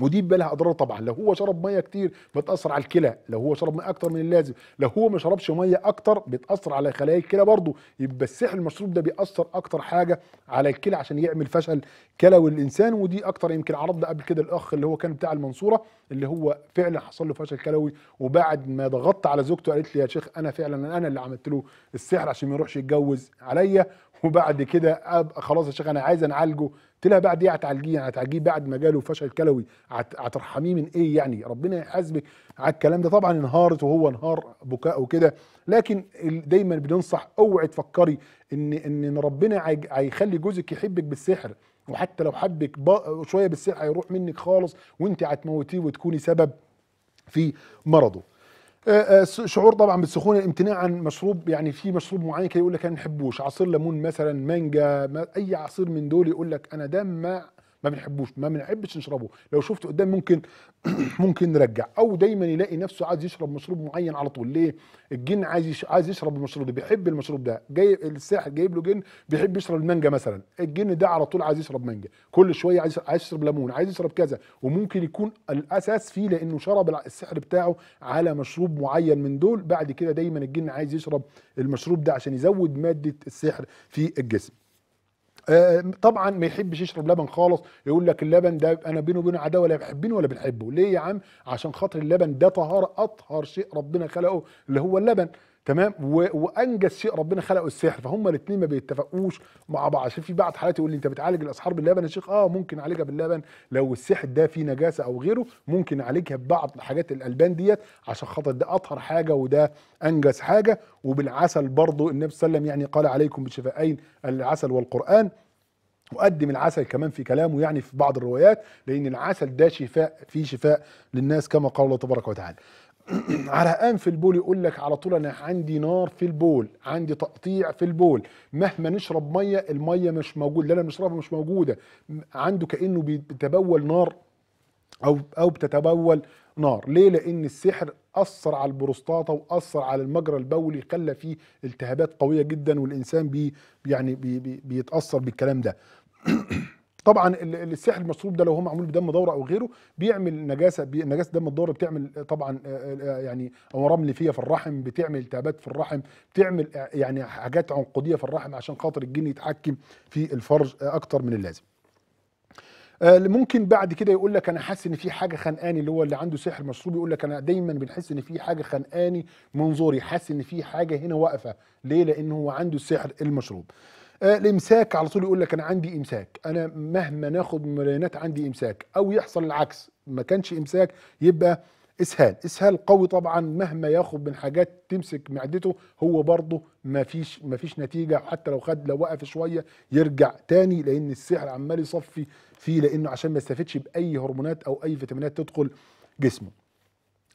ودي بالها لها اضرار طبعا لو هو شرب ميه كتير بتاثر على الكلى لو هو شرب ميه اكتر من اللازم لو هو ما شربش ميه اكتر بتاثر على خلايا الكلى برضه يبقى السحر المشروب ده بيأثر اكتر حاجه على الكلى عشان يعمل فشل كلوي الانسان ودي اكتر يمكن عرضنا قبل كده الاخ اللي هو كان بتاع المنصوره اللي هو فعلا حصل له فشل كلوي وبعد ما ضغطت على زوجته قالت لي يا شيخ انا فعلا انا اللي عملت له السحر عشان ما يروحش يتجوز عليا وبعد كده ابقى خلاص يا شيخ انا عايز اعالجه قلت لها بعد ايه هتعالجيه يعني هتعالجيه بعد ما جاله فشل كلوي هترحميه من ايه يعني ربنا يحاسبك على الكلام ده طبعا انهارت وهو انهار بكاء وكده لكن دايما بننصح اوعي تفكري ان ان ربنا هيخلي جوزك يحبك بالسحر وحتى لو حبك شويه بالسحر هيروح منك خالص وانت هتموتيه وتكوني سبب في مرضه آه، آه، شعور طبعا بالسخونه الامتناع عن مشروب يعني في مشروب معين كده يقول لك انا ما نحبوش عصير ليمون مثلا مانجا اي عصير من دول يقول لك انا ده ما ما بنحبوش ما بنحبش نشربه لو شفت قدام ممكن ممكن نرجع او دايما يلاقي نفسه عايز يشرب مشروب معين على طول ليه الجن عايز عايز يشرب المشروب ده بيحب المشروب ده جاي الساحر جايب له جن بيحب يشرب المانجا مثلا الجن ده على طول عايز يشرب مانجا كل شويه عايز عايز يشرب ليمون عايز يشرب كذا وممكن يكون الاساس فيه لانه شرب السحر بتاعه على مشروب معين من دول بعد كده دايما الجن عايز يشرب المشروب ده عشان يزود ماده السحر في الجسم آه، طبعا ما يحبش يشرب لبن خالص يقول لك اللبن ده انا بينه وبينه عداوه لا بحبين ولا بنحبه ليه يا عم عشان خاطر اللبن ده طهاره اطهر شيء ربنا خلقه اللي هو اللبن تمام وانجز شيء ربنا خلقه السحر فهم الاثنين ما بيتفقوش مع بعض عشان في بعض حالات يقول لي انت بتعالج الاسحار باللبن يا شيخ اه ممكن اعالجها باللبن لو السحر ده فيه نجاسه او غيره ممكن اعالجها ببعض حاجات الالبان ديت عشان خاطر ده اطهر حاجه وده انجز حاجه وبالعسل برضه النبي صلى الله عليه وسلم يعني قال عليكم بشفائين العسل والقران وقدم العسل كمان في كلامه يعني في بعض الروايات لان العسل ده شفاء فيه شفاء للناس كما قال الله تبارك وتعالى عرقان في البول يقول لك على طول انا عندي نار في البول عندي تقطيع في البول مهما نشرب ميه الميه مش موجوده اللي انا بشربها مش موجوده عنده كانه بيتبول نار او او بتتبول نار ليه لان السحر اثر على البروستاتا واثر على المجرى البولي خلى فيه التهابات قويه جدا والانسان بي يعني بي بي بيتاثر بالكلام ده طبعا السحر المصروف ده لو هو معمول بدم دوره او غيره بيعمل نجاسه بي نجاسه دم الدوره بتعمل آه، طبعا آه، آه، يعني اورام نفيه في الرحم بتعمل التهابات في الرحم بتعمل يعني حاجات عنقوديه في الرحم عشان خاطر الجن يتحكم في الفرج اكتر من اللازم ممكن بعد كده يقول لك انا حاسس ان في حاجه خانقاني اللي هو اللي عنده سحر مشروب يقول لك انا دايما بنحس ان في حاجه خانقاني منظوري حاسس ان في حاجه هنا واقفه ليه لان هو عنده السحر المشروب آه، الامساك على طول يقول لك انا عندي امساك انا مهما ناخد مليونات عندي امساك او يحصل العكس ما كانش امساك يبقى اسهال اسهال قوي طبعا مهما ياخد من حاجات تمسك معدته هو برضه ما فيش ما فيش نتيجه حتى لو خد لو وقف شويه يرجع تاني لان السحر عمال يصفي فيه لانه عشان ما يستفدش باي هرمونات او اي فيتامينات تدخل جسمه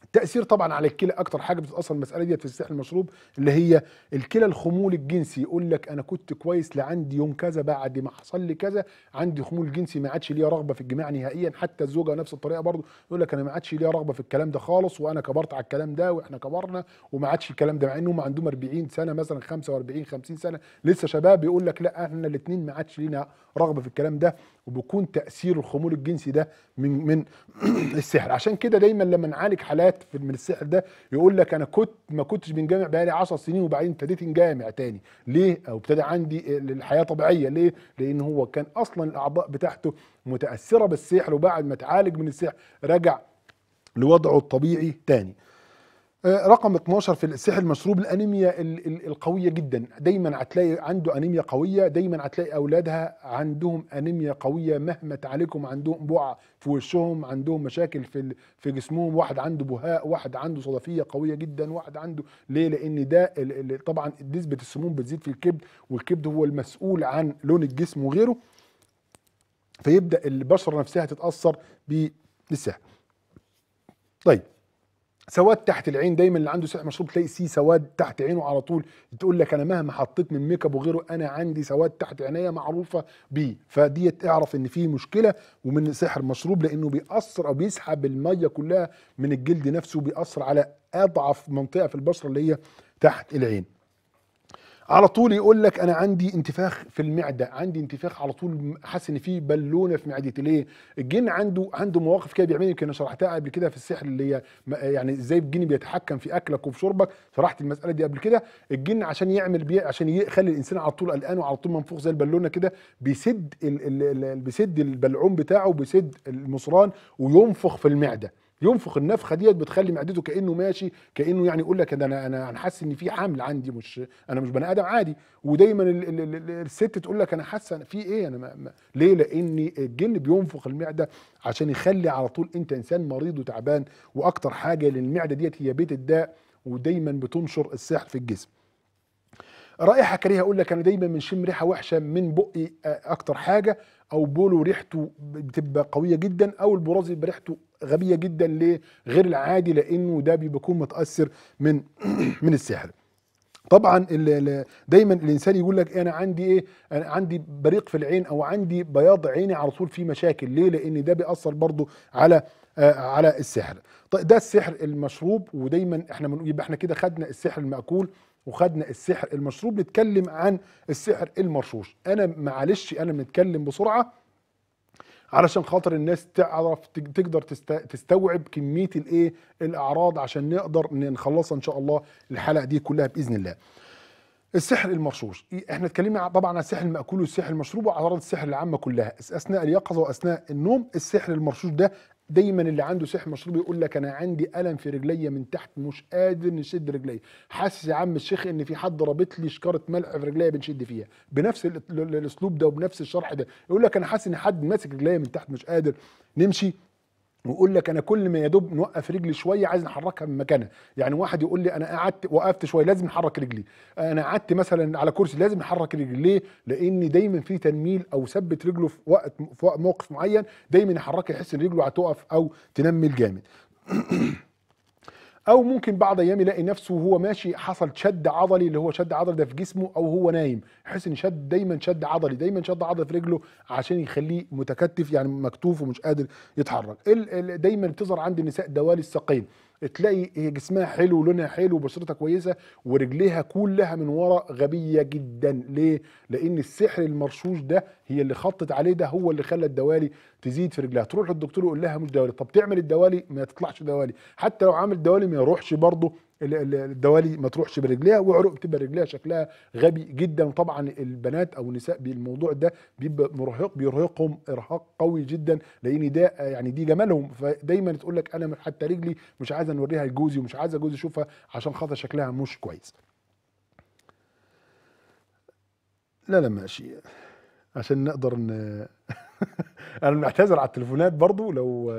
التاثير طبعا على الكلى اكتر حاجه بتتاثر المساله ديت في السحر المشروب اللي هي الكلى الخمول الجنسي يقول لك انا كنت كويس لعندي يوم كذا بعد ما حصل لي كذا عندي خمول جنسي ما عادش ليا رغبه في الجماع نهائيا حتى الزوجه نفس الطريقه برضه يقول لك انا ما عادش ليا رغبه في الكلام ده خالص وانا كبرت على الكلام ده واحنا كبرنا وما عادش الكلام ده مع انهم عندهم 40 سنه مثلا 45 50 سنه لسه شباب يقول لك لا احنا الاثنين ما عادش لينا رغبه في الكلام ده وبيكون تاثير الخمول الجنسي ده من من السحر عشان كده دايما لما نعالج حالات من السحر ده يقول لك انا كنت ما كنتش بنجامع بقالي 10 سنين وبعدين ابتديت نجامع تاني ليه او ابتدى عندي الحياه آه، طبيعيه ليه لان هو كان اصلا الاعضاء بتاعته متاثره بالسحر وبعد ما اتعالج من السحر رجع لوضعه الطبيعي تاني آه، رقم 12 في السحر المشروب الانيميا القويه جدا دايما هتلاقي عنده انيميا قويه دايما هتلاقي اولادها عندهم انيميا قويه مهما تعالجهم عندهم بقع في وشهم عندهم مشاكل في في جسمهم واحد عنده بهاء واحد عنده صدفيه قويه جدا واحد عنده ليه لان ده طبعا نسبه السموم بتزيد في الكبد والكبد هو المسؤول عن لون الجسم وغيره فيبدا البشره نفسها تتاثر بالسحر طيب سواد تحت العين دايما اللي عنده سحر مشروب تلاقي سي سواد تحت عينه على طول تقول لك انا مهما حطيت من ميك اب وغيره انا عندي سواد تحت عينيا معروفه بيه فديت اعرف ان في مشكله ومن سحر مشروب لانه بيأثر او بيسحب الميه كلها من الجلد نفسه بيأثر على اضعف منطقه في البشره اللي هي تحت العين على طول يقول لك انا عندي انتفاخ في المعده عندي انتفاخ على طول حاسس ان في بالونه في معدتي ليه الجن عنده عنده مواقف كده بيعمل يمكن انا شرحتها قبل كده في السحر اللي هي يعني ازاي الجن بيتحكم في اكلك وفي شربك شرحت المساله دي قبل كده الجن عشان يعمل بي عشان يخلي الانسان على طول قلقان وعلى طول منفوخ زي البالونه كده بيسد ال ال ال بيسد البلعوم بتاعه بيسد المصران وينفخ في المعده ينفخ النفخه ديت بتخلي معدته كانه ماشي كانه يعني يقول لك انا انا انا حاسس ان في حمل عندي مش انا مش بني ادم عادي ودايما ال ال ال الست تقول لك انا حاسه في ايه انا ما ما ليه لان الجن بينفخ المعده عشان يخلي على طول انت انسان مريض وتعبان واكتر حاجه للمعده ديت هي بيت الداء ودايما بتنشر السحر في الجسم رائحه كريهه اقول لك انا دايما بنشم ريحه وحشه من بقي اكتر حاجه او بولو ريحته بتبقى قويه جدا او البراز بيبقى ريحته غبيه جدا ليه غير العادي لانه ده بيكون متاثر من من السحر طبعا دايما الانسان يقول لك انا عندي ايه انا عندي بريق في العين او عندي بياض عيني على طول في مشاكل ليه لان ده بيأثر برضو على آه، على السحر طيب ده السحر المشروب ودايما احنا يبقى احنا كده خدنا السحر المأكول وخدنا السحر المشروب نتكلم عن السحر المرشوش انا معلش انا بنتكلم بسرعه علشان خاطر الناس تعرف تقدر تستوعب كميه الايه الاعراض عشان نقدر نخلصها ان شاء الله الحلقه دي كلها باذن الله السحر المرشوش إيه؟ احنا اتكلمنا طبعا عن السحر المأكول والسحر المشروب واعراض السحر العامه كلها اثناء اليقظه واثناء النوم السحر المرشوش ده دايما اللي عنده سحر مشروب يقول لك انا عندي الم في رجلي من تحت مش قادر نشد رجلي حاسس يا عم الشيخ ان في حد رابط لي شكاره ملح في رجلي بنشد فيها بنفس الاسلوب ده وبنفس الشرح ده يقول لك انا حاسس ان حد ماسك رجلي من تحت مش قادر نمشي ويقول لك انا كل ما يدوب نوقف رجلي شويه عايز نحركها من مكانها يعني واحد يقول لي انا قعدت وقفت شويه لازم احرك رجلي انا قعدت مثلا على كرسي لازم احرك رجلي ليه لان دايما في تنميل او ثبت رجله في وقت في موقف معين دايما يحركها يحس ان رجله هتقف او تنمل جامد او ممكن بعض ايام يلاقي نفسه وهو ماشي حصل شد عضلي اللي هو شد عضلي ده في جسمه او هو نايم يحس ان شد دايما شد عضلي دايما شد عضلي في رجله عشان يخليه متكتف يعني مكتوف ومش قادر يتحرك دايما بتظهر عند النساء دوالي الساقين تلاقي هي جسمها حلو لونها حلو وبشرتها كويسه ورجليها كلها من ورا غبيه جدا ليه لان السحر المرشوش ده هي اللي خطت عليه ده هو اللي خلى الدوالي تزيد في رجلها تروح للدكتور يقول لها مش دوالي طب تعمل الدوالي ما تطلعش دوالي حتى لو عامل دوالي ما يروحش برضه الدوالي ما تروحش برجليها وعروق بتبقى رجليها شكلها غبي جدا طبعا البنات او النساء الموضوع ده بيبقى مرهق بيرهقهم ارهاق قوي جدا لان ده يعني دي جمالهم فدايما تقول لك انا حتى رجلي مش عايزه نوريها لجوزي ومش عايزه جوزي يشوفها عشان خاطر شكلها مش كويس لا لا ماشي عشان نقدر ن... انا معتذر على التليفونات برضو لو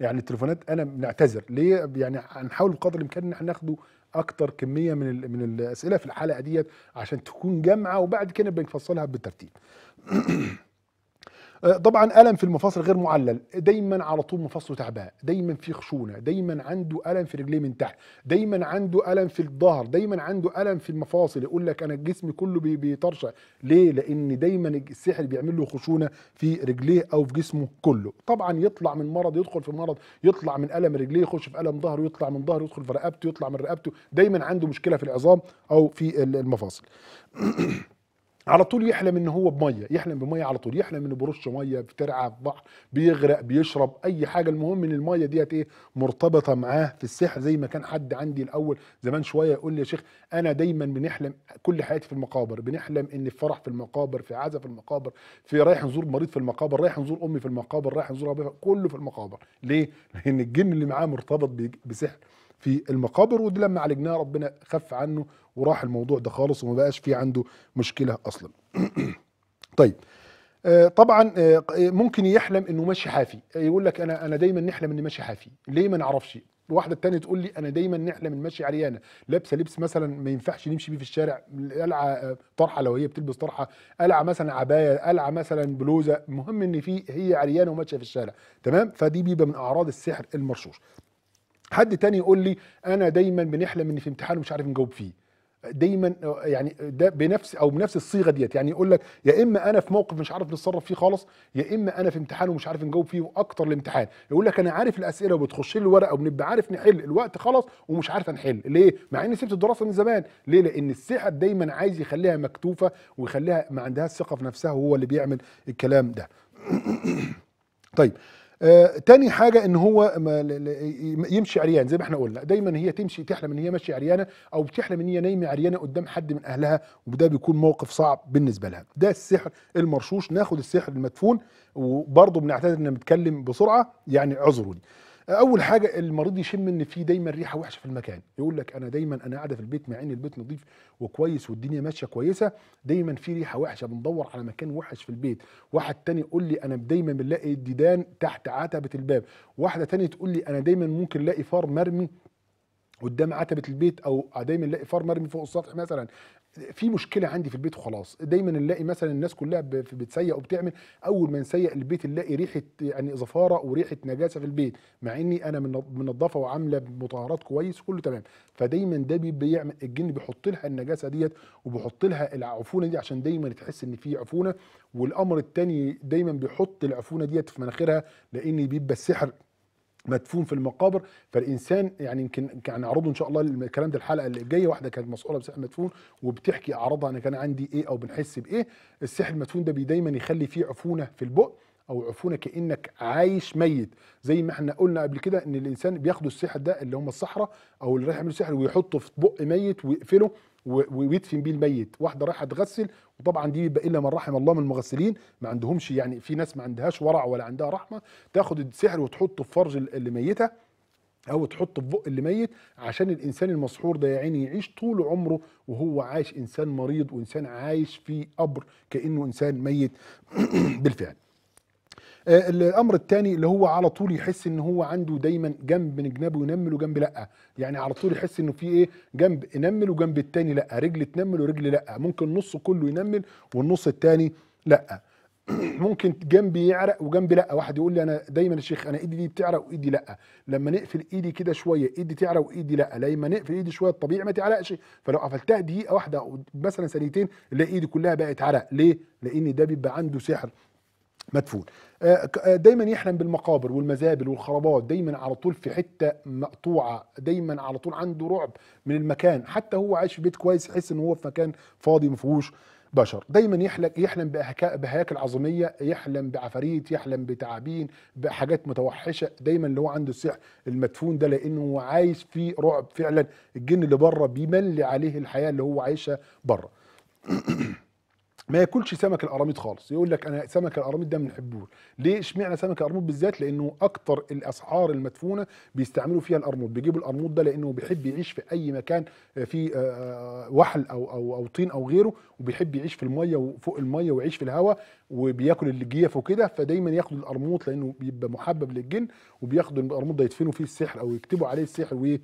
يعني التليفونات انا بنعتذر ليه يعني هنحاول بقدر الامكان ان احنا ناخده اكتر كميه من من الاسئله في الحلقه ديت عشان تكون جامعه وبعد كده بنفصلها بالترتيب طبعا الم في المفاصل غير معلل دايما على طول مفاصله تعباء دايما في خشونه دايما عنده الم في رجليه من تحت دايما عنده الم في الظهر دايما عنده الم في المفاصل يقول لك انا الجسم كله بيطرشق ليه لان دايما السحر بيعمل له خشونه في رجليه او في جسمه كله طبعا يطلع من مرض يدخل في مرض يطلع من الم رجليه يخش في الم ظهره يطلع من ظهره يدخل في رقبته يطلع من رقبته دايما عنده مشكله في العظام او في المفاصل على طول يحلم ان هو بميه يحلم بميه على طول يحلم انه برش ميه بترعى في بحر بيغرق بيشرب اي حاجه المهم ان الميه ديت ايه مرتبطه معاه في السحر زي ما كان حد عندي الاول زمان شويه يقول لي يا شيخ انا دايما بنحلم كل حياتي في المقابر بنحلم ان في فرح في المقابر في عزاء في المقابر في رايح نزور مريض في المقابر رايح نزور امي في المقابر رايح نزور ابي كله في المقابر ليه لان الجن اللي معاه مرتبط بسحر في المقابر ودي لما عالجناه ربنا خف عنه وراح الموضوع ده خالص وما بقاش في عنده مشكله اصلا طيب آه، طبعا آه، ممكن يحلم انه ماشي حافي يقول لك انا انا دايما نحلم اني ماشي حافي ليه ما نعرفش واحدة الثانيه تقول لي انا دايما نحلم ان عريانه لابسه لبس مثلا ما ينفعش نمشي بيه في الشارع قلعه آه، طرحه لو هي بتلبس طرحه قلعه مثلا عبايه قلعه مثلا بلوزه المهم ان في هي عريانه وماشيه في الشارع تمام فدي بيبقى من اعراض السحر المرشوش حد تاني يقول لي انا دايما بنحلم ان في امتحان ومش عارف نجاوب فيه دايما آه، يعني ده بنفس او بنفس الصيغه ديت يعني يقول لك يا اما انا في موقف مش عارف نتصرف فيه خالص يا اما انا في امتحان ومش عارف نجاوب فيه واكتر الامتحان يقول لك انا عارف الاسئله وبتخش لي الورقه وبنبقى عارف نحل الوقت خلاص ومش عارف نحل ليه مع اني سبت الدراسه من زمان ليه لان السحر دايما عايز يخليها مكتوفه ويخليها ما عندهاش ثقه في نفسها وهو اللي بيعمل الكلام ده طيب آه تاني حاجه ان هو يمشي عريان زي ما احنا قلنا دايما هي تمشي تحلم ان هي ماشيه عريانه او بتحلم ان هي نايمه عريانه قدام حد من اهلها وده بيكون موقف صعب بالنسبه لها ده السحر المرشوش ناخد السحر المدفون وبرضه بنعتذر ان بنتكلم بسرعه يعني اعذروني اول حاجه المريض يشم ان في دايما ريحه وحشه في المكان يقول لك انا دايما انا قاعده في البيت مع ان البيت نظيف وكويس والدنيا ماشيه كويسه دايما في ريحه وحشه بندور على مكان وحش في البيت واحد تاني يقول لي انا دايما بنلاقي الديدان تحت عتبه الباب واحده تانية تقول لي انا دايما ممكن الاقي فار مرمي قدام عتبه البيت او دايما الاقي فار مرمي فوق السطح مثلا في مشكله عندي في البيت وخلاص دايما نلاقي مثلا الناس كلها بتسيق وبتعمل اول ما نسيق البيت نلاقي ريحه يعني زفاره وريحه نجاسه في البيت مع اني انا منظفه وعامله مطهرات كويس كله تمام فدايما ده بيعمل الجن بيحط لها النجاسه ديت وبيحط لها العفونه دي عشان دايما تحس ان في عفونه والامر التاني دايما بيحط العفونه ديت في مناخيرها لان بيبقى السحر مدفون في المقابر فالانسان يعني يمكن هنعرضه يعني ان شاء الله الكلام ده الحلقه اللي جايه واحده كانت مسؤوله بسحر مدفون وبتحكي اعراضها انا كان عندي ايه او بنحس بايه السحر المدفون ده دايما يخلي فيه عفونه في البق او عفونه كانك عايش ميت زي ما احنا قلنا قبل كده ان الانسان بياخدوا السحر ده اللي هم الصحراء او اللي رايح يعملوا سحر ويحطه في بق ميت ويقفله ويدفن بيه الميت واحده رايحه تغسل وطبعا دي الا من رحم الله من المغسلين ما عندهمش يعني في ناس ما عندهاش ورع ولا عندها رحمه تاخد السحر وتحطه في فرج اللي ميته او تحطه في بق اللي ميت عشان الانسان المسحور ده يا عيني يعيش طول عمره وهو عايش انسان مريض وانسان عايش في قبر كانه انسان ميت بالفعل آه، الامر الثاني اللي هو على طول يحس ان هو عنده دايما جنب من جنبه ينمل وجنب لا يعني على طول يحس انه في ايه جنب ينمل وجنب الثاني لا رجل تنمل ورجل لا ممكن نص كله ينمل والنص الثاني لا ممكن جنبي يعرق وجنبي لا واحد يقول لي انا دايما يا شيخ انا ايدي دي بتعرق وايدي لا لما نقفل ايدي كده شويه ايدي تعرق وايدي لا لما نقفل ايدي شويه الطبيعي ما تعرقش فلو قفلتها دقيقه واحده مثلا ثانيتين الاقي ايدي كلها بقت عرق ليه لان ده بيبقى عنده سحر مدفون آه، آه، دايما يحلم بالمقابر والمزابل والخرابات دايما على طول في حته مقطوعه دايما على طول عنده رعب من المكان حتى هو عايش في بيت كويس يحس ان هو في مكان فاضي ما فيهوش بشر دايما يحلم يحلم بهياكل عظميه يحلم بعفاريت يحلم بتعابين بحاجات متوحشه دايما اللي هو عنده السحر المدفون ده لانه عايش في رعب فعلا الجن اللي بره بيملي عليه الحياه اللي هو عايشها بره ما ياكلش سمك القراميط خالص يقول لك انا سمك القراميط ده ما بنحبوش ليه اشمعنى سمك القراميط بالذات لانه اكتر الاسعار المدفونه بيستعملوا فيها القرموط بيجيبوا القرموط ده لانه بيحب يعيش في اي مكان آه، فيه آه، آه، وحل او او او طين او غيره وبيحب يعيش في الميه وفوق الميه ويعيش في الهواء وبياكل الجيف وكده فدايما ياخدوا القرموط لانه بيبقى محبب للجن وبياخدوا القرموط ده يدفنوا فيه السحر او يكتبوا عليه السحر وايه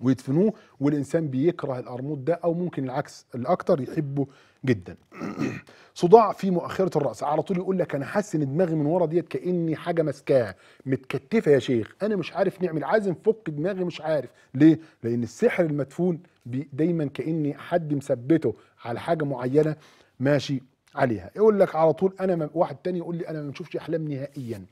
ويدفنوه والانسان بيكره القرموط ده او ممكن العكس الاكتر يحبه جدا صداع في مؤخره الراس على طول يقول لك انا حاسس ان دماغي من ورا ديت كاني حاجه ماسكاها متكتفه يا شيخ انا مش عارف نعمل عايز نفك دماغي مش عارف ليه لان السحر المدفون دايما كاني حد مثبته على حاجه معينه ماشي عليها يقول لك على طول انا واحد تاني يقول لي انا ما بشوفش احلام نهائيا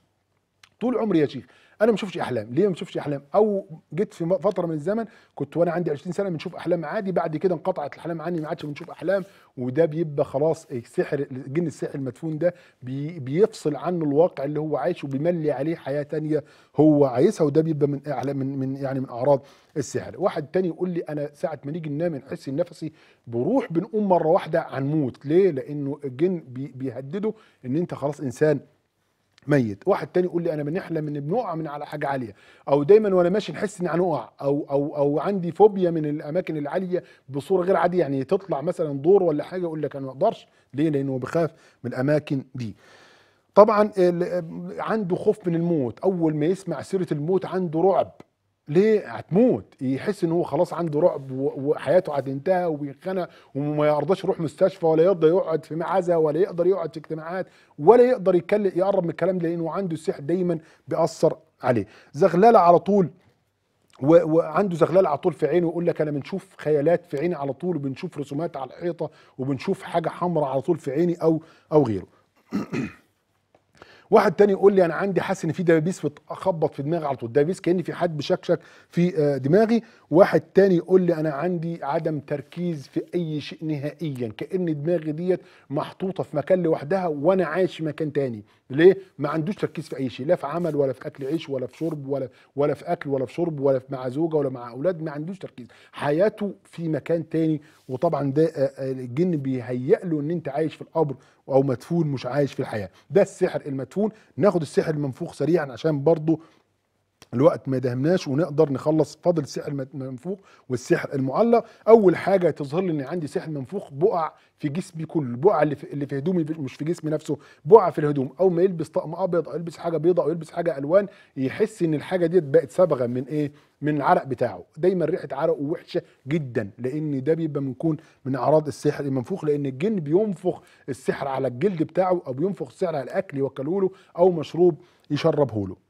طول عمري يا شيخ انا ما بشوفش احلام ليه ما بشوفش احلام او جيت في فتره من الزمن كنت وانا عندي 20 سنه بنشوف احلام عادي بعد كده انقطعت الاحلام عني ما عادش بنشوف احلام وده بيبقى خلاص السحر جن السحر المدفون ده بي بيفصل عنه الواقع اللي هو عايشه وبيملي عليه حياه تانية هو عايزها وده بيبقى من اعلام من من يعني من اعراض السحر واحد تاني يقول لي انا ساعه ما نيجي ننام نحس نفسي بروح بنقوم مره واحده عن موت ليه لانه الجن بيهدده ان انت خلاص انسان ميت واحد تاني يقول لي انا بنحلم ان بنقع من على حاجه عاليه او دايما وانا ماشي نحس اني هنقع او او او عندي فوبيا من الاماكن العاليه بصوره غير عاديه يعني تطلع مثلا دور ولا حاجه يقول لك انا ما اقدرش ليه لانه بخاف من الاماكن دي طبعا عنده خوف من الموت اول ما يسمع سيره الموت عنده رعب ليه هتموت يحس ان هو خلاص عنده رعب وحياته هتنتهي وبيتخنق وما يرضاش يروح مستشفى ولا يرضى يقعد في معزه ولا يقدر يقعد في اجتماعات ولا يقدر يتكلم يقرب من الكلام ده لانه عنده السحر دايما بيأثر عليه زغلله على طول وعنده زغلال على طول في عينه يقول لك انا بنشوف خيالات في عيني على طول وبنشوف رسومات على الحيطه وبنشوف حاجه حمراء على طول في عيني او او غيره واحد تاني يقول لي انا عندي حاسس ان في دبابيس بتخبط في دماغي على طول دبابيس كان في حد بشكشك في آه، دماغي واحد تاني يقول لي انا عندي عدم تركيز في اي شيء نهائيا كان دماغي ديت محطوطه في مكان لوحدها وانا عايش في مكان تاني ليه ما عندوش تركيز في اي شيء لا في عمل ولا في اكل عيش ولا في شرب ولا ولا في اكل ولا في شرب ولا في مع زوجه ولا مع اولاد ما عندوش تركيز حياته في مكان تاني وطبعا ده آه، آه، الجن بيهيئ له ان انت عايش في القبر او مدفون مش عايش في الحياه ده السحر المدفون ناخد السحر المنفوخ سريعا عشان برضه الوقت ما دهمناش ونقدر نخلص فاضل السحر المنفوخ والسحر المعلق اول حاجه تظهر لي ان عندي سحر منفوخ بقع في جسمي كله البقع اللي في, اللي في هدومي مش في جسمي نفسه بقع في الهدوم او ما يلبس طقم ابيض او يلبس حاجه بيضاء او يلبس حاجه الوان يحس ان الحاجه ديت بقت صبغه من ايه من العرق بتاعه دايما ريحه عرقه وحشه جدا لان ده بيبقى بيكون من اعراض السحر المنفوخ لان الجن بينفخ السحر على الجلد بتاعه او بينفخ السحر على الاكل يوكله له او مشروب يشربه له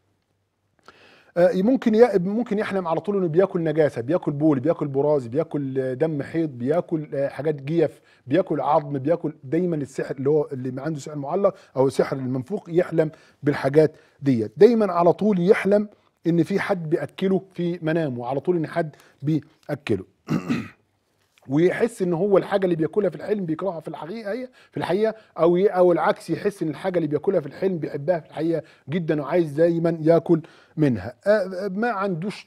آه، ممكن ممكن يحلم على طول انه بياكل نجاسه بياكل بول بياكل براز بياكل آه، دم حيض بياكل آه، حاجات جيف بياكل عظم بياكل دايما السحر اللي هو اللي عنده سحر معلق او سحر المنفوق يحلم بالحاجات ديت دايما على طول يحلم ان في حد بياكله في منامه على طول ان حد بياكله ويحس ان هو الحاجه اللي بياكلها في الحلم بيكرهها في الحقيقه هي في الحقيقه او او العكس يحس ان الحاجه اللي بياكلها في الحلم بيحبها في الحقيقه جدا وعايز دايما ياكل منها ما عندوش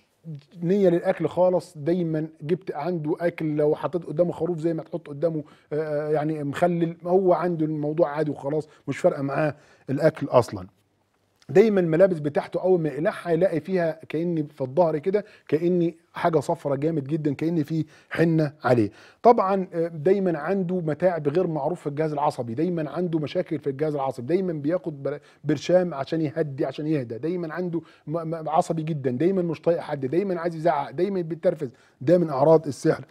نية للأكل خالص دايما جبت عنده أكل لو حطيت قدامه خروف زي ما تحط قدامه يعني مخلل هو عنده الموضوع عادي وخلاص مش فارقة معاه الأكل أصلا دايما الملابس بتاعته اول ما يقلعها يلاقي فيها كاني في الظهر كده كاني حاجه صفرة جامد جدا كان في حنه عليه طبعا آه، دايما عنده متاعب غير معروف في الجهاز العصبي دايما عنده مشاكل في الجهاز العصبي دايما بياخد برشام عشان يهدي عشان يهدى دايما عنده عصبي جدا دايما مش طايق حد دايما عايز يزعق دايما بيتنرفز ده من اعراض السحر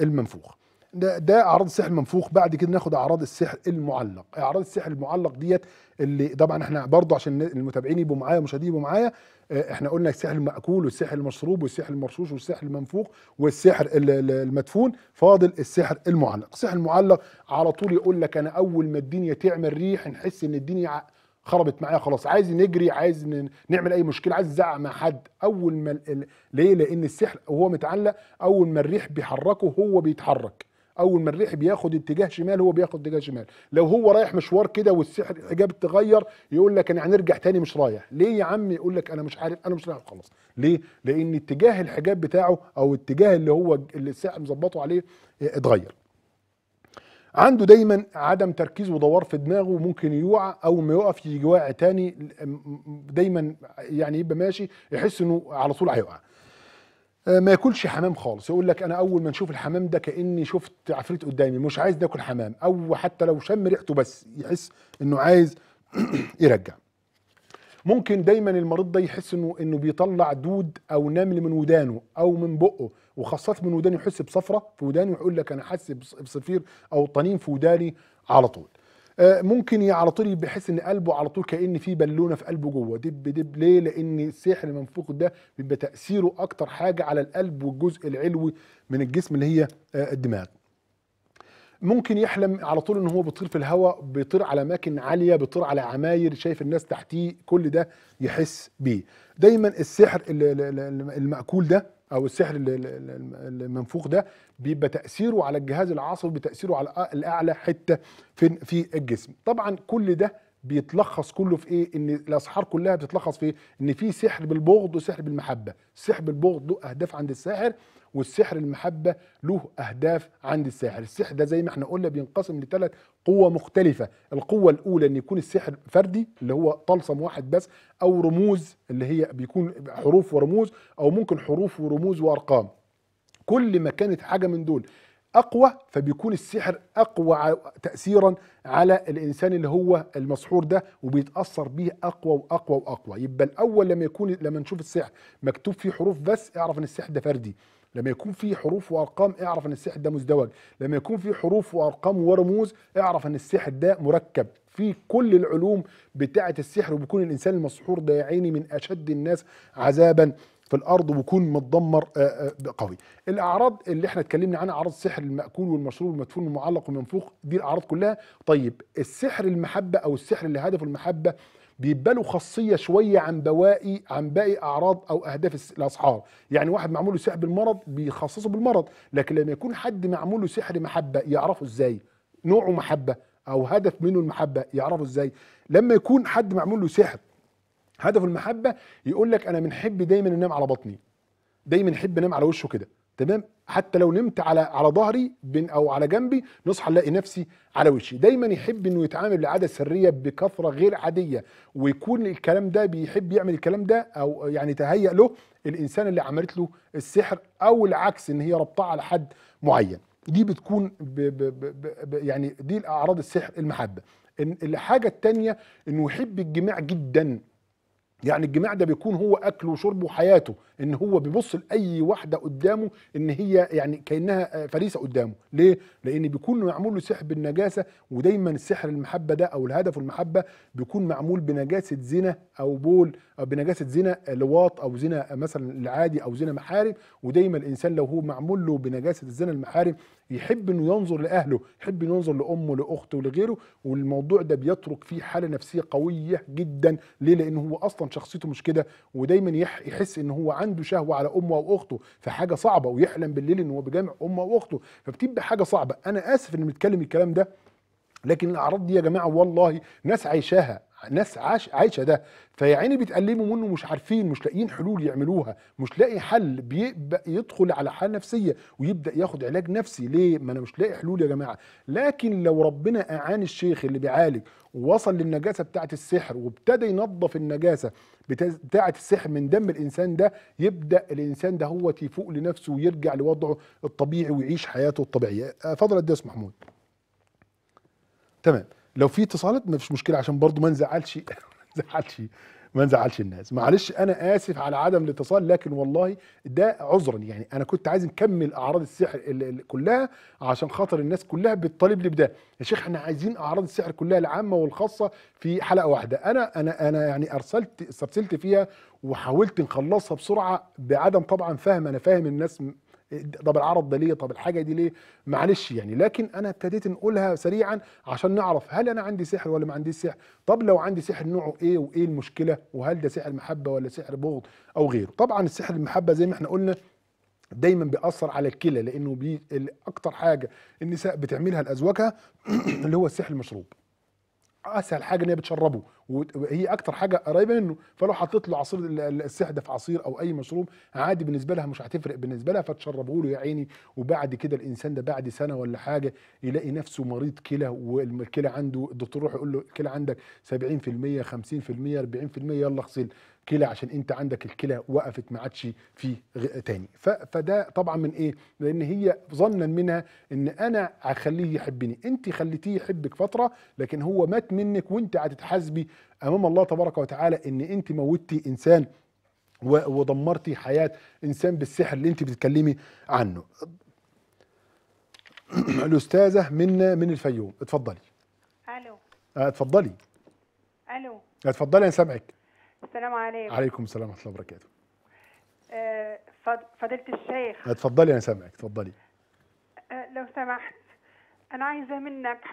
المنفوخ ده, ده اعراض السحر المنفوخ بعد كده ناخد اعراض السحر المعلق اعراض السحر المعلق ديت اللي طبعا احنا برضه عشان المتابعين يبقوا معايا والمشاهدين يبقوا معايا آه، احنا قلنا السحر المأكول والسحر المشروب والسحر المرشوش والسحر المنفوخ والسحر المدفون فاضل السحر المعلق السحر المعلق على طول يقول لك انا اول ما الدنيا تعمل ريح نحس ان الدنيا خربت معايا خلاص عايز نجري عايز نعمل اي مشكله عايز زعق مع حد اول ما ليه لان السحر وهو متعلق اول ما الريح بيحركه هو بيتحرك اول ما الريح بياخد اتجاه شمال هو بياخد اتجاه شمال لو هو رايح مشوار كده والسحر الحجاب اتغير يقول لك انا هنرجع تاني مش رايح ليه يا عم يقول لك انا مش عارف انا مش رايح خلاص ليه لان اتجاه الحجاب بتاعه او اتجاه اللي هو اللي السحر مظبطه عليه آه، اتغير عنده دايما عدم تركيز ودوار في دماغه ممكن يوعى او ما يقف يجي واقع تاني دايما يعني يبقى ماشي يحس انه على طول هيقع آه، ما ياكلش حمام خالص يقول لك انا اول ما نشوف الحمام ده كاني شفت عفريت قدامي مش عايز ناكل حمام او حتى لو شم ريحته بس يحس انه عايز يرجع ممكن دايما المريض ده يحس انه انه بيطلع دود او نمل من ودانه او من بقه وخاصه من ودانه يحس بصفره في ودانه ويقول لك انا حاسس بصفير او طنين في وداني على طول آه، ممكن يعرطلي بحيث ان قلبه على طول كان في بالونه في قلبه جوه دب دب ليه لان السحر المنفوخ ده بيبقى تاثيره اكتر حاجه على القلب والجزء العلوي من الجسم اللي هي آه، الدماغ ممكن يحلم على طول ان هو بيطير في الهواء بيطير على اماكن عاليه بيطير على عماير شايف الناس تحتيه كل ده يحس بيه دايما السحر الماكول ده او السحر المنفوخ ده بيبقى تاثيره على الجهاز العصبي بتاثيره على الاعلى حته في في الجسم طبعا كل ده بيتلخص كله في ايه ان الاسحار كلها بتتلخص في إيه؟ ان في سحر بالبغض وسحر بالمحبه سحر بالبغض له اهداف عند الساحر والسحر المحبه له اهداف عند الساحر السحر ده زي ما احنا قلنا بينقسم لثلاث قوة مختلفة القوة الأولى أن يكون السحر فردي اللي هو طلسم واحد بس أو رموز اللي هي بيكون حروف ورموز أو ممكن حروف ورموز وأرقام كل ما كانت حاجه من دول اقوى فبيكون السحر اقوى تاثيرا على الانسان اللي هو المسحور ده وبيتاثر بيه اقوى واقوى واقوى يبقى الاول لما يكون لما نشوف السحر مكتوب فيه حروف بس اعرف ان السحر ده فردي لما يكون في حروف وارقام اعرف ان السحر ده مزدوج لما يكون في حروف وارقام ورموز اعرف ان السحر ده مركب في كل العلوم بتاعه السحر وبيكون الانسان المسحور ده يا عيني من اشد الناس عذابا في الارض ويكون متدمر آه، آه، قوي الاعراض اللي احنا اتكلمنا عنها اعراض السحر الماكول والمشروب والمدفون والمعلق والمنفوخ دي الاعراض كلها طيب السحر المحبه او السحر اللي هدفه المحبه بيبقى له خاصيه شويه عن بواقي عن باقي اعراض او اهداف الاسحار يعني واحد معمول له سحر بالمرض بيخصصه بالمرض لكن لما يكون حد معمول له سحر محبه يعرفه ازاي نوعه محبه او هدف منه المحبه يعرفه ازاي لما يكون حد معمول له سحر هدف المحبه يقول لك انا بنحب دايما انام على بطني دايما احب انام على وشه كده تمام حتى لو نمت على على ظهري او على جنبي نصحى نلاقي نفسي على وشي دايما يحب انه يتعامل بعاده سريه بكثره غير عاديه ويكون الكلام ده بيحب يعمل الكلام ده او يعني تهيأ له الانسان اللي عملت له السحر او العكس ان هي ربطاه على حد معين دي بتكون ب ب ب ب يعني دي الاعراض السحر المحبه الحاجه الثانيه انه يحب الجماع جدا يعني الجماع ده بيكون هو اكله وشربه وحياته ان هو بيبص لاي واحده قدامه ان هي يعني كانها فريسه قدامه ليه لان بيكون معمول له سحر النجاسه ودايما سحر المحبه ده او الهدف المحبه بيكون معمول بنجاسه زنا او بول او بنجاسه زنا لواط او زنا مثلا العادي او زنا محارم ودايما الانسان لو هو معمول له بنجاسه الزنا المحارم يحب انه ينظر لاهله يحب انه ينظر لامه لاخته ولغيره والموضوع ده بيترك فيه حاله نفسيه قويه جدا ليه لان هو اصلا شخصيته مش كده ودايما يحس ان هو عنده شهوه على امه واخته فحاجه صعبه ويحلم بالليل ان هو بيجامع امه واخته فبتبقى حاجه صعبه انا اسف اني متكلم الكلام ده لكن الاعراض دي يا جماعه والله ناس عايشاها ناس عاش عايشه ده فيا عيني بيتألموا منه مش عارفين مش لاقيين حلول يعملوها مش لاقي حل بيبقى يدخل على حاله نفسيه ويبدا ياخد علاج نفسي ليه ما انا مش لاقي حلول يا جماعه لكن لو ربنا اعان الشيخ اللي بيعالج ووصل للنجاسه بتاعه السحر وابتدى ينظف النجاسه بتاعه السحر من دم الانسان ده يبدا الانسان ده هو يفوق لنفسه ويرجع لوضعه الطبيعي ويعيش حياته الطبيعيه فضل يا محمود تمام لو في اتصالات ما فيش مشكله عشان برضو ما نزعلش ما نزعلش ما نزعلش الناس معلش انا اسف على عدم الاتصال لكن والله ده عذرا يعني انا كنت عايز نكمل اعراض السحر كلها عشان خاطر الناس كلها بتطالب لي بده يا شيخ احنا عايزين اعراض السحر كلها العامه والخاصه في حلقه واحده انا انا انا يعني ارسلت استرسلت فيها وحاولت نخلصها بسرعه بعدم طبعا فهم انا فاهم الناس طب العرض ده ليه طب الحاجه دي ليه معلش يعني لكن انا ابتديت نقولها سريعا عشان نعرف هل انا عندي سحر ولا ما عنديش سحر طب لو عندي سحر نوعه ايه وايه المشكله وهل ده سحر محبه ولا سحر بغض او غيره طبعا السحر المحبه زي ما احنا قلنا دايما بيأثر على الكلى لانه بي اكتر حاجه النساء بتعملها لازواجها اللي هو السحر المشروب اسهل حاجه ان هي بتشربه وهي اكتر حاجه قريبه منه فلو حطيت له عصير السحده في عصير او اي مشروب عادي بالنسبه لها مش هتفرق بالنسبه لها فتشربه له يا عيني وبعد كده الانسان ده بعد سنه ولا حاجه يلاقي نفسه مريض كلى والكلى عنده الدكتور يروح يقول له الكلى عندك 70% 50% 40% يلا اغسل كلى عشان انت عندك الكلى وقفت ما عادش في تاني فده طبعا من ايه لان هي ظنا منها ان انا هخليه يحبني انت خليتيه يحبك فتره لكن هو مات منك وانت هتتحاسبي امام الله تبارك وتعالى ان انت موتي انسان ودمرتي حياه انسان بالسحر اللي انت بتتكلمي عنه الاستاذه من من الفيوم اتفضلي الو آه، اتفضلي الو اتفضلي انا سامعك السلام عليكم عليكم السلام ورحمه الله وبركاته آه فضيله الشيخ اتفضلي انا سامعك اتفضلي آه لو سمحت انا عايزه منك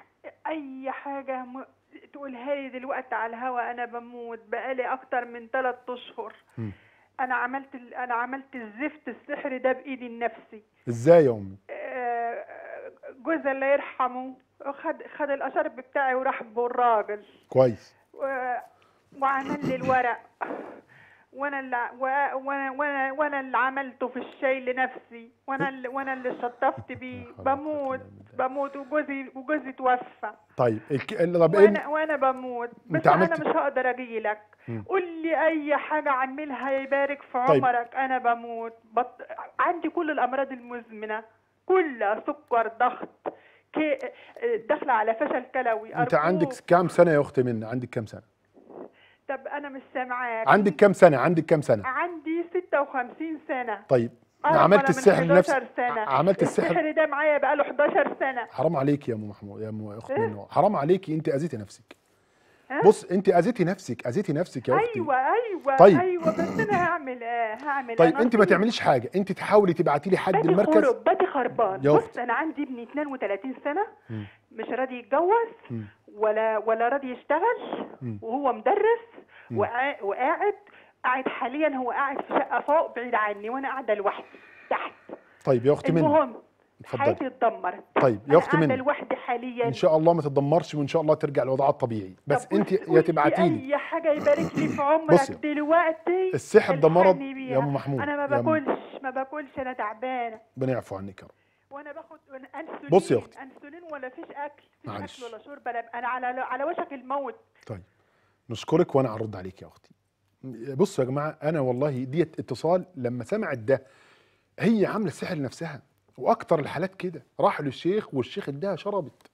اي حاجه م... تقولها لي دلوقتي على الهوا انا بموت بقالي اكتر من ثلاث اشهر انا عملت ال... انا عملت الزفت السحر ده بايدي النفسي ازاي يا امي آه جوزي الله يرحمه خد خد الاشرب بتاعي وراح بالراجل كويس وعمل لي الورق وانا اللي وانا وانا وانا اللي عملته في الشاي لنفسي وانا اللي وانا اللي شطفت بيه بموت بموت وجوزي وجوزي توفى طيب طب وانا وانا بموت بس انا مش هقدر اجي لك قول لي اي حاجه اعملها يبارك في طيب. عمرك انا بموت بط... عندي كل الامراض المزمنه كلها سكر ضغط كي... داخله على فشل كلوي انت عندك كام سنه يا اختي منا عندك كام سنه طب انا مش سامعاك عندك كام سنه عندك كام سنه عندي 56 سنه طيب أنا عملت السحر سنه عملت السحر السحر ده معايا بقاله 11 سنه حرام عليك يا ام محمود يا ام اخت منى إيه؟ حرام عليكي انت اذيتي نفسك إيه؟ بص انت اذيتي نفسك اذيتي نفسك يا اختي ايوه ايوه طيب. ايوه بس انا هعمل ايه هعمل طيب انت ما تعمليش حاجه انت تحاولي تبعتي لي حد المركز باتي خربان بص انا عندي ابني 32 سنه مم. مش راضي يتجوز ولا ولا راضي يشتغل وهو مدرس وقاعد قاعد حاليا هو قاعد في شقه فوق بعيد عني وانا قاعده لوحدي تحت طيب يا اختي منى المهم حياتي اتدمرت طيب يا اختي قاعده لوحدي حاليا ان شاء الله ما تتدمرش وان شاء الله ترجع لوضعها الطبيعي بس انت يا تبعتي لي اي حاجه يبارك لي في عمرك دلوقتي السحر ده مرض يا ام محمود انا ما باكلش ما باكلش انا تعبانه ربنا يعفو عنك يا رب وانا باخد انسولين بص يا اختي انسولين ولا فيش اكل فيش اكل ولا شرب انا على على وشك الموت طيب نشكرك وانا هرد عليك يا اختي بصوا يا جماعه انا والله ديت اتصال لما سمعت ده هي عامله سحر لنفسها واكتر الحالات كده راح للشيخ والشيخ اداها شربت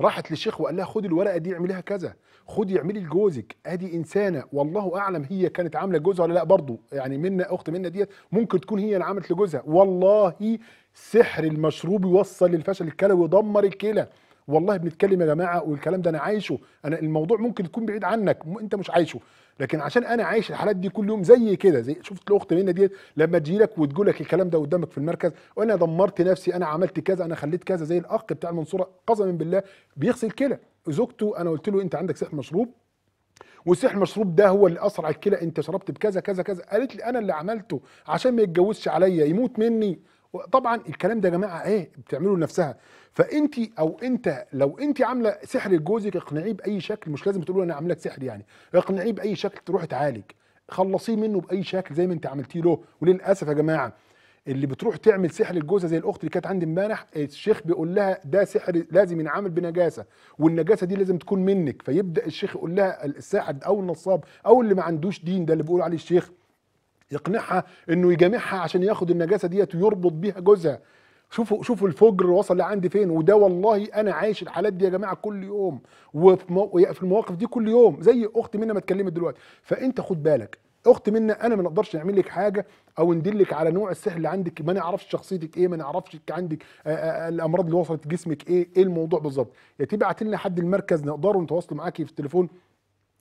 راحت للشيخ وقال لها خدي الورقه دي اعمليها كذا خدي اعملي لجوزك ادي انسانه والله اعلم هي كانت عامله جوزها ولا لا برضه يعني منا اخت منا ديت ممكن تكون هي اللي عملت لجوزها والله سحر المشروب يوصل للفشل الكلوي ويدمر الكلى والله بنتكلم يا جماعه والكلام ده انا عايشه انا الموضوع ممكن يكون بعيد عنك انت مش عايشه لكن عشان انا عايش الحالات دي كل يوم زي كده زي شفت الاخت منى دي لما تجي لك وتقول لك الكلام ده قدامك في المركز وانا دمرت نفسي انا عملت كذا انا خليت كذا زي الاخ بتاع المنصوره قسما بالله بيغسل كلى زوجته انا قلت له انت عندك سحر مشروب وسحر المشروب ده هو اللي اسرع الكلى انت شربت بكذا كذا كذا قالت لي انا اللي عملته عشان ما يتجوزش عليا يموت مني طبعا الكلام ده يا جماعه ايه بتعمله لنفسها فانت او انت لو انت عامله سحر لجوزك اقنعيه باي شكل مش لازم تقولوا انا عامله لك سحر يعني اقنعيه باي شكل تروح تعالج خلصيه منه باي شكل زي ما انت عملتيه له وللاسف يا جماعه اللي بتروح تعمل سحر لجوزها زي الاخت اللي كانت عندي امبارح الشيخ بيقول لها ده سحر لازم ينعمل بنجاسه والنجاسه دي لازم تكون منك فيبدا الشيخ يقول لها الساحر او النصاب او اللي ما عندوش دين ده اللي بيقول عليه الشيخ يقنعها انه يجامعها عشان ياخد النجاسه ديت ويربط بيها جوزها شوفوا شوفوا الفجر وصل لعندي فين وده والله انا عايش الحالات دي يا جماعه كل يوم وفي المواقف دي كل يوم زي اخت منا ما اتكلمت دلوقتي فانت خد بالك اخت منا انا ما نقدرش نعمل لك حاجه او ندلك على نوع السحر اللي عندك ما نعرفش شخصيتك ايه ما نعرفش عندك الامراض اللي وصلت جسمك ايه ايه الموضوع بالظبط يا تبعت لنا حد المركز نقدروا نتواصلوا معاكي في التليفون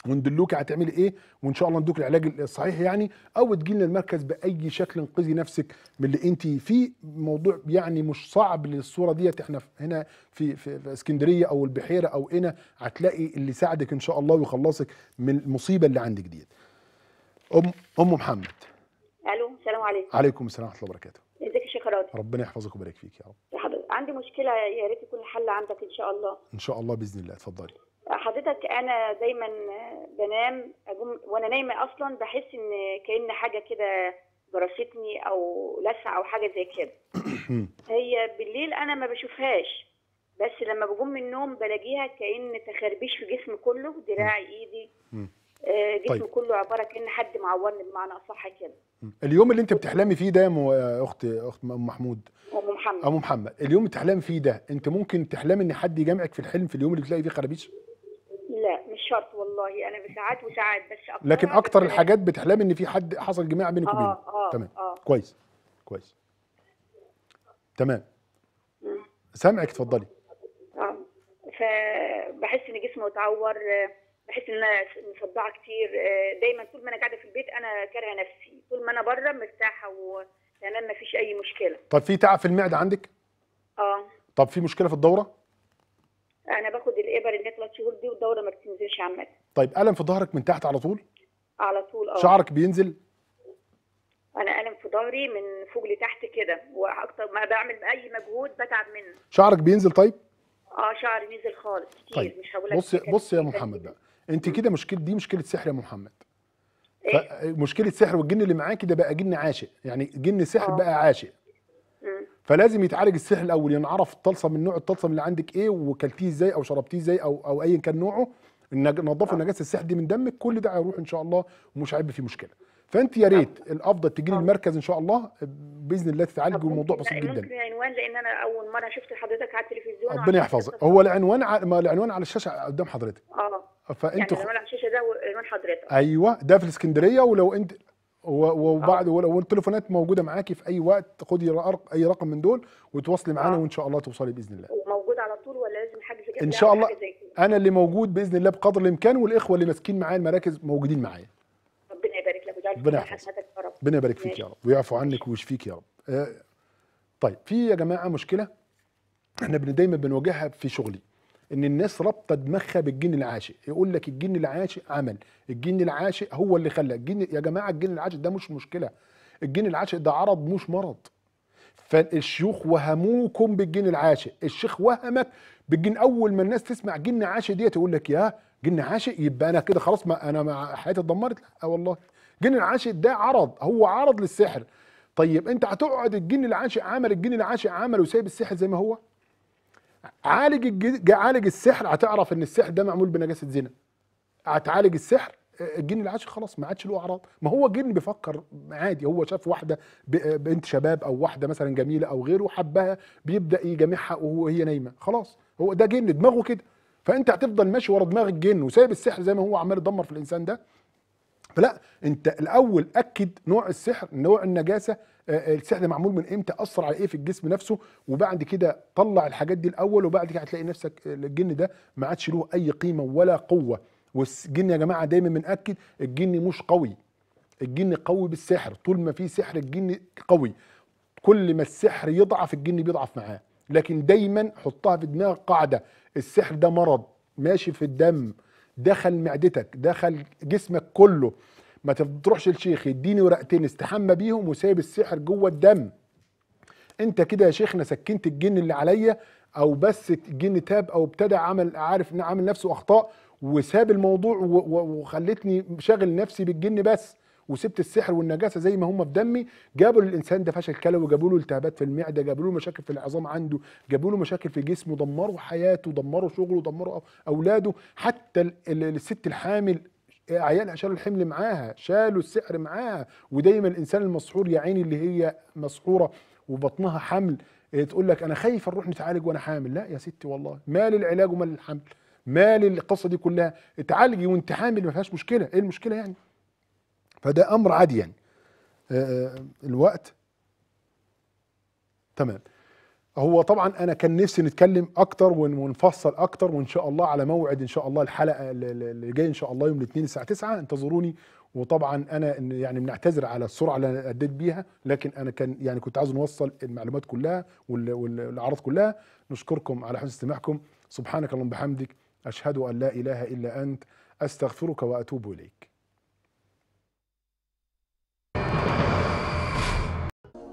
وندلوك هتعملي ايه وان شاء الله ندوك العلاج الصحيح يعني او تجي لنا المركز باي شكل انقذي نفسك من اللي انت فيه موضوع يعني مش صعب للصوره ديت احنا هنا في في, اسكندريه او البحيره او هنا هتلاقي اللي ساعدك ان شاء الله ويخلصك من المصيبه اللي عندك ديت ام ام محمد الو السلام عليكم عليكم السلام ورحمه الله وبركاته ازيك يا شيخ راضي ربنا يحفظك ويبارك فيك يا رب يا عندي مشكله يا ريت يكون الحل عندك ان شاء الله ان شاء الله باذن الله اتفضلي حضرتك انا دايما بنام اجوم وانا نايمه اصلا بحس ان كان حاجه كده جرفتني او لسعه او حاجه زي كده هي بالليل انا ما بشوفهاش بس لما بقوم من النوم بلاقيها كان تخربيش في جسمي كله دراعي ايدي آه، جسم جسمي طيب. كله عباره كان حد معورني بمعنى اصح كده اليوم اللي انت بتحلمي فيه ده يا اخت اخت ام محمود ام محمد ام محمد اليوم اللي بتحلمي فيه ده انت ممكن تحلمي ان حد يجامعك في الحلم في اليوم اللي بتلاقي فيه خرابيش؟ شرط والله انا بساعات وساعات بس أكتر لكن اكتر الحاجات بتحلم ان في حد حصل جماع بينك وبينه آه آه تمام آه كويس كويس تمام سامعك اتفضلي اه فبحس ان جسمي اتعور بحس ان انا مصدعه كتير دايما طول ما انا قاعده في البيت انا كارهه نفسي طول ما انا بره مرتاحه وتمام ما فيش اي مشكله طب في تعب في المعده عندك اه طب في مشكله في الدوره انا باخد الابر اللي هي ثلاث شهور دي والدوره ما بتنزلش عامه طيب الم في ظهرك من تحت على طول على طول اه شعرك بينزل انا الم في ظهري من فوق لتحت كده واكتر ما بعمل اي مجهود بتعب منه شعرك بينزل طيب اه شعري نزل خالص كتير طيب. مش هقول بص بص يا محمد بقى انت كده مشكله دي مشكله سحر يا محمد إيه؟ مشكله سحر والجن اللي معاكي ده بقى جن عاشق يعني جن سحر أوه. بقى عاشق فلازم يتعالج السحر الاول ينعرف الطلسم من نوع الطلسم اللي عندك ايه وكلتيه ازاي او شربتيه ازاي او او ايا كان نوعه نظفوا النجاسه نعم. السحر دي من دمك كل ده هيروح ان شاء الله ومش هيبقى فيه مشكله فانت يا ريت نعم. الافضل تجي لي نعم. المركز ان شاء الله باذن الله تتعالج والموضوع بسيط جدا ممكن العنوان لان انا اول مره شفت حضرتك على التلفزيون ربنا يحفظك هو العنوان ع... العنوان على الشاشه قدام حضرتك اه فانت يعني العنوان على الشاشه ده وعنوان حضرتك ايوه ده في الاسكندريه ولو انت آه. وبعد والتليفونات موجوده معاكي في اي وقت خدي اي رقم من دول وتواصلي معانا آه. وان شاء الله توصلي باذن الله وموجود على طول ولا لازم حاجه زي ان يعني شاء الله انا اللي موجود باذن الله بقدر الامكان والاخوه اللي ماسكين معايا المراكز موجودين معايا ربنا يبارك لك ويجعل ربنا يحفظك يا رب ربنا يبارك فيك يا رب ويعفو عنك ويشفيك يا رب آه، طيب في يا جماعه مشكله احنا دايما بنواجهها في شغلي ان الناس رابطه دماغها بالجن العاشق يقول لك الجن العاشق عمل الجن العاشق هو اللي خلى الجن يا جماعه الجن العاشق ده مش مشكله الجن العاشق ده عرض مش مرض فالشيوخ وهموكم بالجن العاشق الشيخ وهمك بالجن اول ما الناس تسمع جن عاشق ديت يقول لك يا جن عاشق يبقى انا كده خلاص ما انا حياتي اتدمرت لا والله الجن العاشق ده عرض هو عرض للسحر طيب انت هتقعد الجن العاشق عمل الجن العاشق عمل وسايب السحر زي ما هو عالج الج... عالج السحر هتعرف ان السحر ده معمول بنجاسه زنا هتعالج السحر الجن العاشر خلاص ما عادش له اعراض ما هو جن بيفكر عادي هو شاف واحده بنت شباب او واحده مثلا جميله او غيره حبها بيبدا يجامعها وهي نايمه خلاص هو ده جن دماغه كده فانت هتفضل ماشي ورا دماغ الجن وسايب السحر زي ما هو عمال يدمر في الانسان ده فلا انت الاول اكد نوع السحر نوع النجاسه آه، آه، السحر ده معمول من امتى اثر على ايه في الجسم نفسه وبعد كده طلع الحاجات دي الاول وبعد كده هتلاقي نفسك آه، الجن ده ما عادش له اي قيمه ولا قوه والجن يا جماعه دايما بناكد الجن مش قوي الجن قوي بالسحر طول ما في سحر الجن قوي كل ما السحر يضعف الجن بيضعف معاه لكن دايما حطها في دماغك قاعده السحر ده مرض ماشي في الدم دخل معدتك دخل جسمك كله ما تروحش للشيخ يديني ورقتين استحمى بيهم وسايب السحر جوه الدم انت كده يا شيخنا سكنت الجن اللي عليا او بس الجن تاب او ابتدى عمل عارف عامل نفسه اخطاء وساب الموضوع وخلتني شاغل نفسي بالجن بس وسبت السحر والنجاسه زي ما هم في دمي جابوا للانسان ده فشل كلوي جابوا له التهابات في المعده جابوا له مشاكل في العظام عنده جابوا له مشاكل في جسمه دمروا حياته دمروا شغله دمروا اولاده حتى الست الحامل عيالها شالوا الحمل معاها شالوا السعر معاها ودايما الانسان المسحور يا عيني اللي هي مسحوره وبطنها حمل آه، تقول لك انا خايف نروح نتعالج وانا حامل لا يا ستي والله مال العلاج ومال الحمل مال القصه دي كلها اتعالجي وانت حامل ما فيهاش مشكله ايه المشكله يعني فده امر عادي يعني آه، آه، الوقت تمام هو طبعا انا كان نفسي نتكلم اكتر ونفصل اكتر وان شاء الله على موعد ان شاء الله الحلقه اللي جايه ان شاء الله يوم الاثنين الساعه 9 انتظروني وطبعا انا يعني بنعتذر على السرعه اللي انا اديت بيها لكن انا كان يعني كنت عايز نوصل المعلومات كلها والاعراض كلها نشكركم على حسن استماعكم سبحانك اللهم بحمدك اشهد ان لا اله الا انت استغفرك واتوب اليك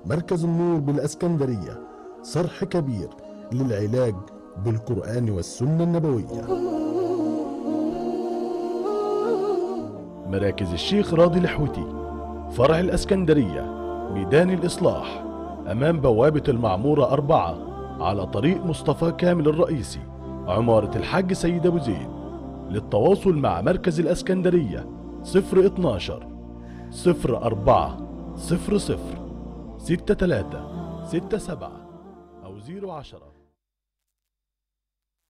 مركز النور بالاسكندريه صرح كبير للعلاج بالقرآن والسنة النبوية مراكز الشيخ راضي الحوتي فرع الأسكندرية ميدان الإصلاح أمام بوابة المعمورة أربعة على طريق مصطفى كامل الرئيسي عمارة الحاج سيد أبو زيد للتواصل مع مركز الأسكندرية 012 04 00 63 67 وعشرة